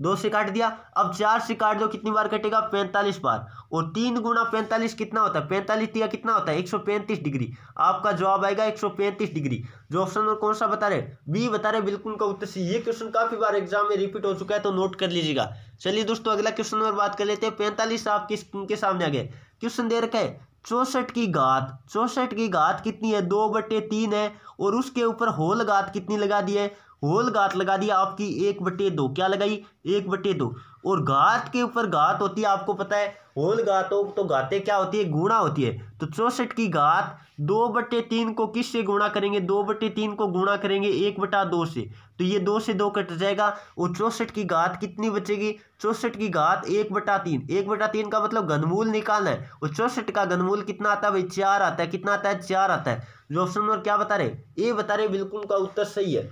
Speaker 1: दो से काट दिया अब चार से काट दो कितनी बार कटेगा पैंतालीस बार और तीन गुना पैंतालीस कितना होता है पैंतालीस दिया कितना होता है एक सौ पैंतीस डिग्री आपका जवाब आएगा एक सौ पैंतीस डिग्री जो ऑप्शन और कौन सा बता रहे बी बता रहे बिल्कुल का उत्तर सी ये क्वेश्चन काफी बार एग्जाम में रिपीट हो चुका है तो नोट कर लीजिएगा चलिए दोस्तों अगला क्वेश्चन और बात कर लेते हैं पैंतालीस आप किस के सामने आ गए क्वेश्चन दे रखा है चौसठ की घात चौसठ की घात कितनी है दो बटे तीन है और उसके ऊपर होल गात कितनी लगा दी है होल गात लगा दी आपकी एक बटे दो क्या लगाई एक बटे दो और गात के ऊपर गात होती है आपको पता है होल गातों तो गाते क्या होती है गुणा होती है तो चौसठ की गात दो बटे तीन को किस से गुणा करेंगे दो बटे तीन को गुणा करेंगे एक बटा दो से तो ये दो से दो कट जाएगा और चौसठ की गात कितनी बचेगी चौसठ की गात एक बटा तीन एक बटा तीन का मतलब घनमूल निकालना है और चौसठ का घनमूल कितना आता है भाई चार आता है कितना आता है चार आता है जो ऑप्शन नंबर क्या बता रहे ये बता रहे बिल्कुल उनका उत्तर सही है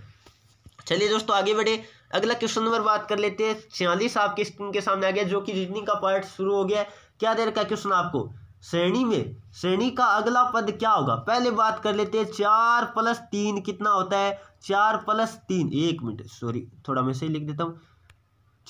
Speaker 1: चलिए दोस्तों आगे बढ़े अगला क्वेश्चन नंबर बात कर लेते हैं छियालीस आपके स्क्रीन के सामने आ गया जो कि रीजनिंग का पार्ट शुरू हो गया क्या दे रखा है क्वेश्चन आपको श्रेणी में श्रेणी का अगला पद क्या होगा पहले बात कर लेते हैं चार प्लस तीन कितना होता है चार प्लस तीन एक मिनट सॉरी थोड़ा मैं सही लिख देता हूँ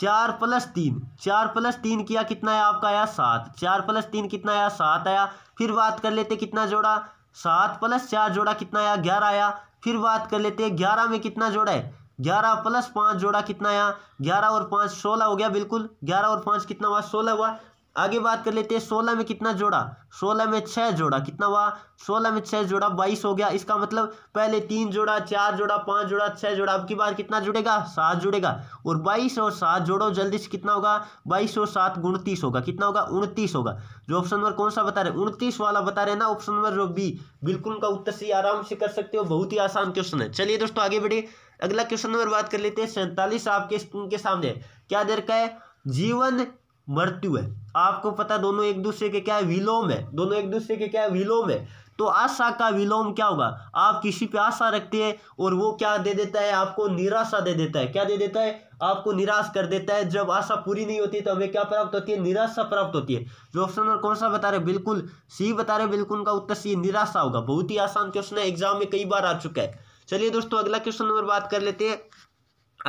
Speaker 1: चार प्लस तीन चार प्लस तीन किया कितना आया आपका आया सात चार प्लस तीन कितना आया सात आया फिर बात कर लेते कितना जोड़ा सात प्लस चार जोड़ा कितना आया ग्यारह आया फिर बात कर लेते हैं ग्यारह में कितना जोड़ा है ग्यारह प्लस पाँच जोड़ा कितना आया ग्यारह और पाँच सोलह हो गया बिल्कुल ग्यारह और पाँच कितना हुआ सोलह हुआ आगे बात कर लेते हैं सोलह में कितना जोड़ा सोलह में छह जोड़ा कितना हुआ सोलह में छह जोड़ा बाईस हो गया इसका मतलब पहले तीन जोड़ा चार जोड़ा पांच जोड़ा छह जोड़ा अब की बार कितना जुड़ेगा सात जुड़ेगा और बाईस और सात जोड़ो जल्दी से कितना होगा बाईस और सात उनतीस होगा कितना होगा उनतीस होगा जो ऑप्शन नंबर कौन सा बता रहे उनतीस वाला बता रहे ना ऑप्शन नंबर जो बी बिल्कुल उनका उत्तर सही आराम से कर सकते हो बहुत ही आसान क्वेश्चन है चलिए दोस्तों आगे बढ़े अगला क्वेश्चन नंबर बात कर लेते हैं सैंतालीस आपके स्कूल के सामने क्या दे रखा है जीवन मृत्यु है आपको पता दोनों एक दूसरे के क्या है विलोम है दोनों एक दूसरे के क्या है विलोम है तो आशा का विलोम क्या होगा आप किसी पे आशा रखते हैं और वो क्या दे देता है आपको निराशा दे देता है क्या दे देता है आपको निराश कर देता है जब आशा पूरी नहीं होती तो हमें क्या प्राप्त होती है निराशा प्राप्त होती है जो ऑप्शन नंबर कौन सा बता रहे बिल्कुल सी बता रहे बिल्कुल उनका उत्तर सी निराशा होगा बहुत ही आसान क्वेश्चन है एग्जाम में कई बार आ चुका है चलिए दोस्तों अगला क्वेश्चन नंबर बात कर लेते हैं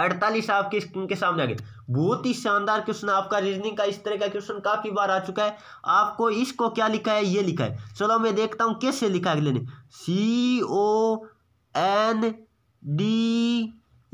Speaker 1: अड़तालीस आपके स्क्रीन के सामने आ गए बहुत ही शानदार क्वेश्चन आपका रीजनिंग का इस तरह का क्वेश्चन काफी बार आ चुका है आपको इसको क्या लिखा है ये लिखा है चलो मैं देखता हूं कैसे लिखा है अगले ने C O N D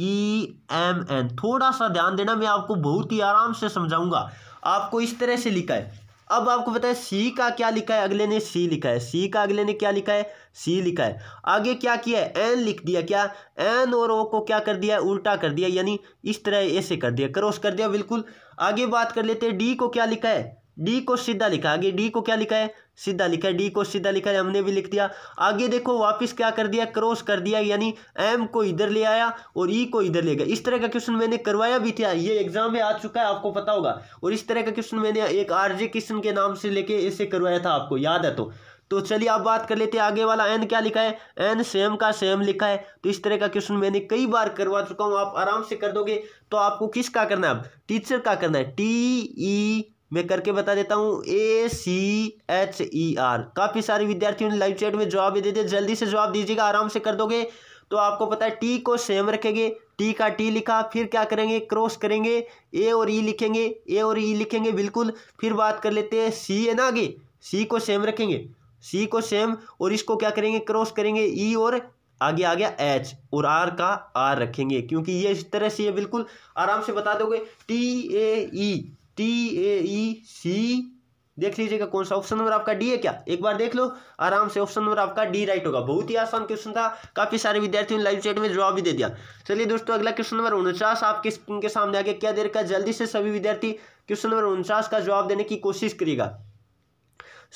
Speaker 1: E M N थोड़ा सा ध्यान देना मैं आपको बहुत ही आराम से समझाऊंगा आपको इस तरह से लिखा है अब आपको पता है सी का क्या लिखा है अगले ने सी लिखा है सी का अगले ने क्या लिखा है सी लिखा है आगे क्या किया है एन लिख दिया क्या एन और ओ को क्या कर दिया उल्टा कर दिया यानी इस तरह ऐसे कर दिया क्रॉस कर दिया बिल्कुल आगे बात कर लेते हैं डी को क्या लिखा है डी को सीधा लिखा आगे डी को क्या लिखा है सीधा लिखा है डी को सीधा लिखा है हमने भी लिख दिया आगे देखो वापस क्या कर दिया क्रॉस कर दिया यानी एम को इधर ले आया और ई e को इधर ले गया इस तरह का क्वेश्चन मैंने करवाया भी था ये एग्जाम में आ चुका है आपको पता होगा और इस तरह का क्वेश्चन मैंने एक आरजे किशन के नाम से लेके ऐसे करवाया था आपको याद है तो तो चलिए आप बात कर लेते हैं आगे वाला एन क्या लिखा है एन सेम का सेम लिखा है तो इस तरह का क्वेश्चन मैंने कई बार करवा चुका हूँ आप आराम से कर दोगे तो आपको किसका करना है अब टीचर का करना है टी ई मैं करके बता देता हूँ A C H E e, R काफ़ी सारे विद्यार्थियों ने लाइव चैट में जवाब दे दिया जल्दी से जवाब दीजिएगा आराम से कर दोगे तो आपको पता है टी को सेम रखेंगे टी का टी लिखा फिर क्या करेंगे क्रॉस करेंगे ए और ई e लिखेंगे ए और ई e लिखेंगे बिल्कुल फिर बात कर लेते हैं सी है ना आगे सी को सेम रखेंगे सी को सेम और इसको क्या करेंगे क्रॉस करेंगे ई और आगे आ गया एच और आर का आर रखेंगे क्योंकि ये इस तरह से ये बिल्कुल आराम से बता दोगे T A E T A ई सी देख लीजिएगा कौन सा ऑप्शन नंबर आपका डी है क्या एक बार देख लो आराम से ऑप्शन नंबर आपका डी राइट होगा बहुत ही आसान क्वेश्चन था काफी सारे विद्यार्थियों ने लाइव चैट में जवाब भी दे दिया चलिए दोस्तों अगला क्वेश्चन नंबर उनचास आपके स्क्रीन के सामने आगे क्या दे रखा जल्दी से सभी विद्यार्थी क्वेश्चन नंबर उनचास का जवाब देने की कोशिश करेगा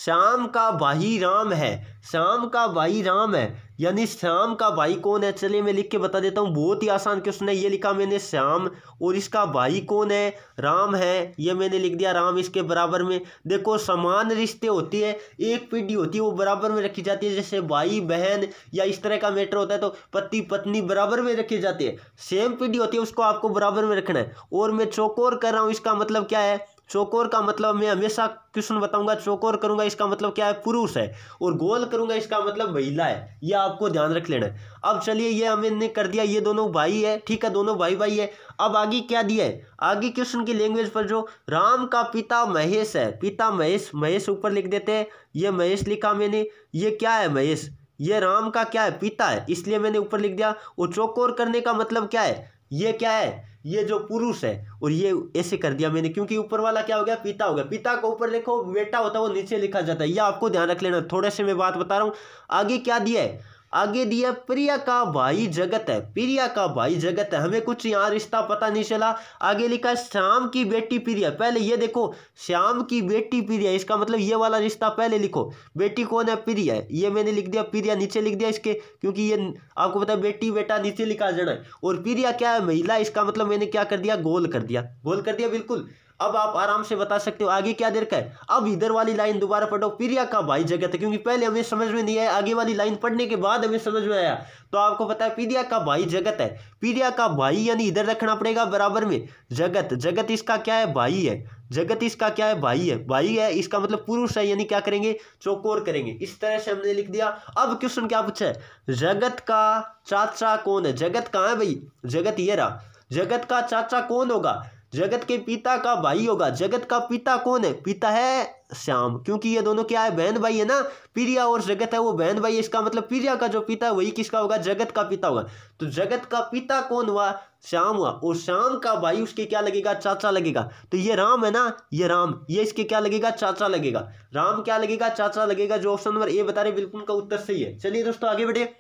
Speaker 1: श्याम का भाई राम है श्याम का भाई राम है यानी श्याम का भाई कौन है चलिए मैं लिख के बता देता हूँ बहुत ही आसान क्वेश्चन है ये लिखा मैंने श्याम और इसका भाई कौन है राम है ये मैंने लिख दिया राम इसके बराबर में देखो समान रिश्ते होती है एक पीढ़ी होती है वो बराबर में रखी जाती है जैसे भाई बहन या इस तरह का मैटर होता है तो पति पत्नी बराबर में रखी जाती है सेम पीढ़ी होती है उसको आपको बराबर में रखना है और मैं चौकोर कर रहा हूँ इसका मतलब क्या है चौकोर का मतलब मैं हमेशा क्वेश्चन बताऊंगा चौकोर करूंगा इसका मतलब क्या है पुरुष है और गोल करूंगा इसका मतलब महिला है ये आपको ध्यान रख लेना है अब चलिए ये हमने कर दिया ये दोनों भाई है ठीक है दोनों भाई भाई है अब आगे क्या दिया है आगे क्वेश्चन की लैंग्वेज पर जो राम का पिता महेश है पिता महेश महेश ऊपर लिख देते हैं ये महेश लिखा मैंने ये क्या है महेश ये राम का क्या है पिता है इसलिए मैंने ऊपर लिख दिया और चौकोर करने का मतलब क्या है ये क्या है ये जो पुरुष है और ये ऐसे कर दिया मैंने क्योंकि ऊपर वाला क्या हो गया पिता हो गया पिता को ऊपर लिखो बेटा होता है वो नीचे लिखा जाता है यह आपको ध्यान रख लेना थोड़े से मैं बात बता रहा हूँ आगे क्या दिया है आगे दिया प्रिया का भाई जगत है प्रिया का भाई जगत है हमें कुछ यहाँ रिश्ता पता नहीं चला आगे लिखा श्याम की बेटी प्रिया पहले ये देखो श्याम की बेटी प्रिया इसका मतलब ये वाला रिश्ता पहले लिखो बेटी कौन है प्रिया ये मैंने लिख दिया प्रिया नीचे लिख दिया इसके क्योंकि ये आपको पता है बेटी बेटा नीचे लिखा जाना है और प्रिया क्या है महिला इसका मतलब मैंने क्या कर दिया गोल कर दिया गोल कर दिया बिल्कुल अब आप आराम से बता सकते हो आगे क्या देर का है अब इधर वाली लाइन दोबारा पढ़ो पीरिया का भाई जगह था क्योंकि पहले हमें समझ में नहीं आया आगे वाली लाइन पढ़ने के बाद हमें समझ में आया तो आपको पता है पीरिया का भाई जगत है पीरिया का भाई यानी इधर रखना पड़ेगा बराबर में जगत जगत इसका क्या है भाई है जगत इसका क्या है भाई है भाई है इसका मतलब पुरुष है यानी क्या करेंगे चौकोर करेंगे इस तरह से हमने लिख दिया अब क्वेश्चन क्या पूछा है जगत का चाचा कौन है जगत कहाँ है भाई जगत ये रहा जगत का चाचा कौन होगा जगत के पिता का भाई होगा जगत का पिता कौन है पिता है श्याम क्योंकि ये दोनों क्या है बहन भाई है ना प्रिया और जगत है वो बहन भाई है इसका मतलब प्रिया का जो पिता है वही किसका होगा जगत का पिता होगा तो जगत का पिता कौन हुआ श्याम हुआ और श्याम का भाई उसके क्या लगेगा चाचा लगेगा तो ये राम है ना ये राम ये इसके क्या लगेगा चाचा लगेगा राम क्या लगेगा चाचा लगेगा जो ऑप्शन नंबर ए बता रहे बिल्कुल का उत्तर सही है चलिए दोस्तों आगे बढ़े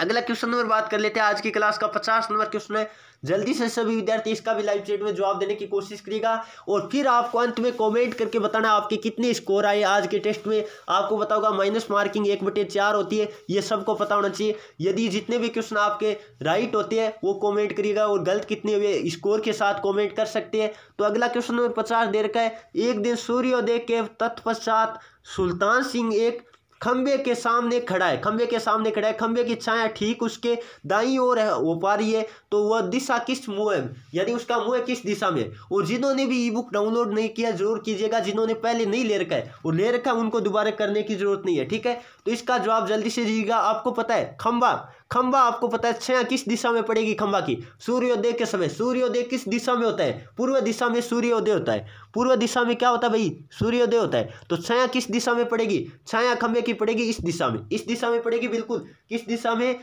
Speaker 1: अगला क्वेश्चन नंबर बात कर लेते हैं आज की क्लास का पचास नंबर क्वेश्चन है जल्दी से सभी विद्यार्थी इसका भी लाइव चैट में जवाब देने की कोशिश करिएगा और फिर आपको अंत में कमेंट करके बताना आपके कितने स्कोर आए आज के टेस्ट में आपको बताऊंगा माइनस मार्किंग एक बटे चार होती है ये सबको पता होना चाहिए यदि जितने भी क्वेश्चन आपके राइट होते हैं वो कॉमेंट करिएगा और गलत कितने हुए स्कोर के साथ कॉमेंट कर सकते हैं तो अगला क्वेश्चन नंबर पचास दे रखा है एक दिन सूर्योदय के तत्पश्चात सुल्तान सिंह एक खंबे के सामने खड़ा है खंबे के सामने खड़ा है खंबे की छाया ठीक उसके दाई ओर है हो पा रही है तो वह दिशा किस मुंह है यानी उसका मुंह किस दिशा में और जिन्होंने भी ई बुक डाउनलोड नहीं किया जरूर कीजिएगा जिन्होंने पहले नहीं ले रखा है और ले रखा है उनको दोबारा करने की जरूरत नहीं है ठीक है तो इसका जवाब जल्दी से दीजिएगा आपको पता है खंबा खंबा आपको पता है छाया किस दिशा में पड़ेगी खंबा की सूर्योदय के समय सूर्योदय किस दिशा में होता है पूर्व दिशा में सूर्योदय होता है पूर्व दिशा में क्या होता है भाई सूर्योदय होता है तो छाया किस दिशा में पड़ेगी छाया खंबे की पड़ेगी इस दिशा में इस दिशा में पड़ेगी बिल्कुल किस दिशा में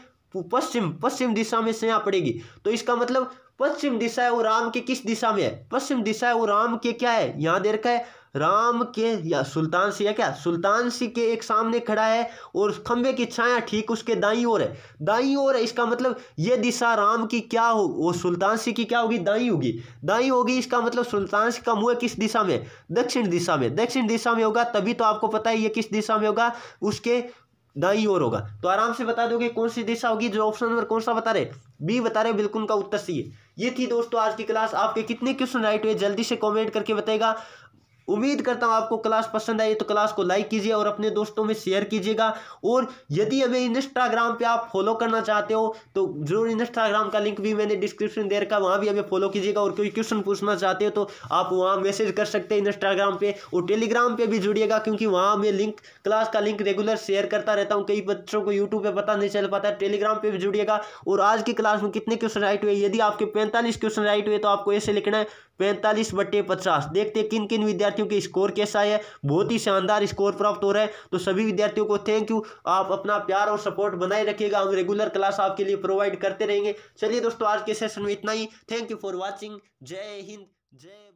Speaker 1: पश्चिम पश्चिम दिशा में छाया पड़ेगी तो इसका मतलब पश्चिम दिशा है वो राम के किस दिशा में है पश्चिम दिशा है वो राम के क्या है यहाँ दे रखा है राम के या सुल्तान सिंह क्या सुल्तान सिंह के एक सामने खड़ा है और खंबे की छाया ठीक उसके दाई ओर है दाई ओर है इसका मतलब ये दिशा राम की क्या हो वो सुल्तान सिंह की क्या होगी दाई होगी दाई होगी इसका मतलब सुल्तान सिंह का मुंह किस दिशा में दक्षिण दिशा में दक्षिण दिशा में होगा तभी तो आपको पता है ये किस दिशा में होगा उसके दाई ओर होगा तो आराम से बता दोगे कौन सी दिशा होगी जो ऑप्शन नंबर कौन सा बता रहे बी बता रहे बिल्कुल उनका उत्तर सी है ये थी दोस्तों आज की क्लास आपके कितने क्वेश्चन राइट हुए जल्दी से कमेंट करके बताएगा उम्मीद करता हूँ आपको क्लास पसंद आई तो क्लास को लाइक कीजिए और अपने दोस्तों में शेयर कीजिएगा और यदि हमें इंस्टाग्राम पे आप फॉलो करना चाहते हो तो जरूर इंस्टाग्राम का लिंक भी मैंने डिस्क्रिप्शन दे रखा वहाँ भी हमें फॉलो कीजिएगा और कोई क्वेश्चन पूछना चाहते हो तो आप वहाँ मैसेज कर सकते हैं इंस्टाग्राम पर और टेलीग्राम पर भी जुड़िएगा क्योंकि वहाँ मैं लिंक क्लास का लिंक रेगुलर शेयर करता रहता हूँ कई बच्चों को यूट्यूब पर पता नहीं चल पाता टेलीग्राम पर भी जुड़िएगा और आज की क्लास में कितने क्वेश्चन राइट हुए यदि आपके पैंतालीस क्वेश्चन राइट हुए तो आपको ऐसे लिखना है पैंतालीस बट्टे पचास देखते हैं किन किन विद्यार्थियों के स्कोर कैसा है बहुत ही शानदार स्कोर प्राप्त हो रहा है तो सभी विद्यार्थियों को थैंक यू आप अपना प्यार और सपोर्ट बनाए रखिएगा हम रेगुलर क्लास आपके लिए प्रोवाइड करते रहेंगे चलिए दोस्तों आज के सेशन में इतना ही थैंक यू फॉर वॉचिंग जय हिंद जय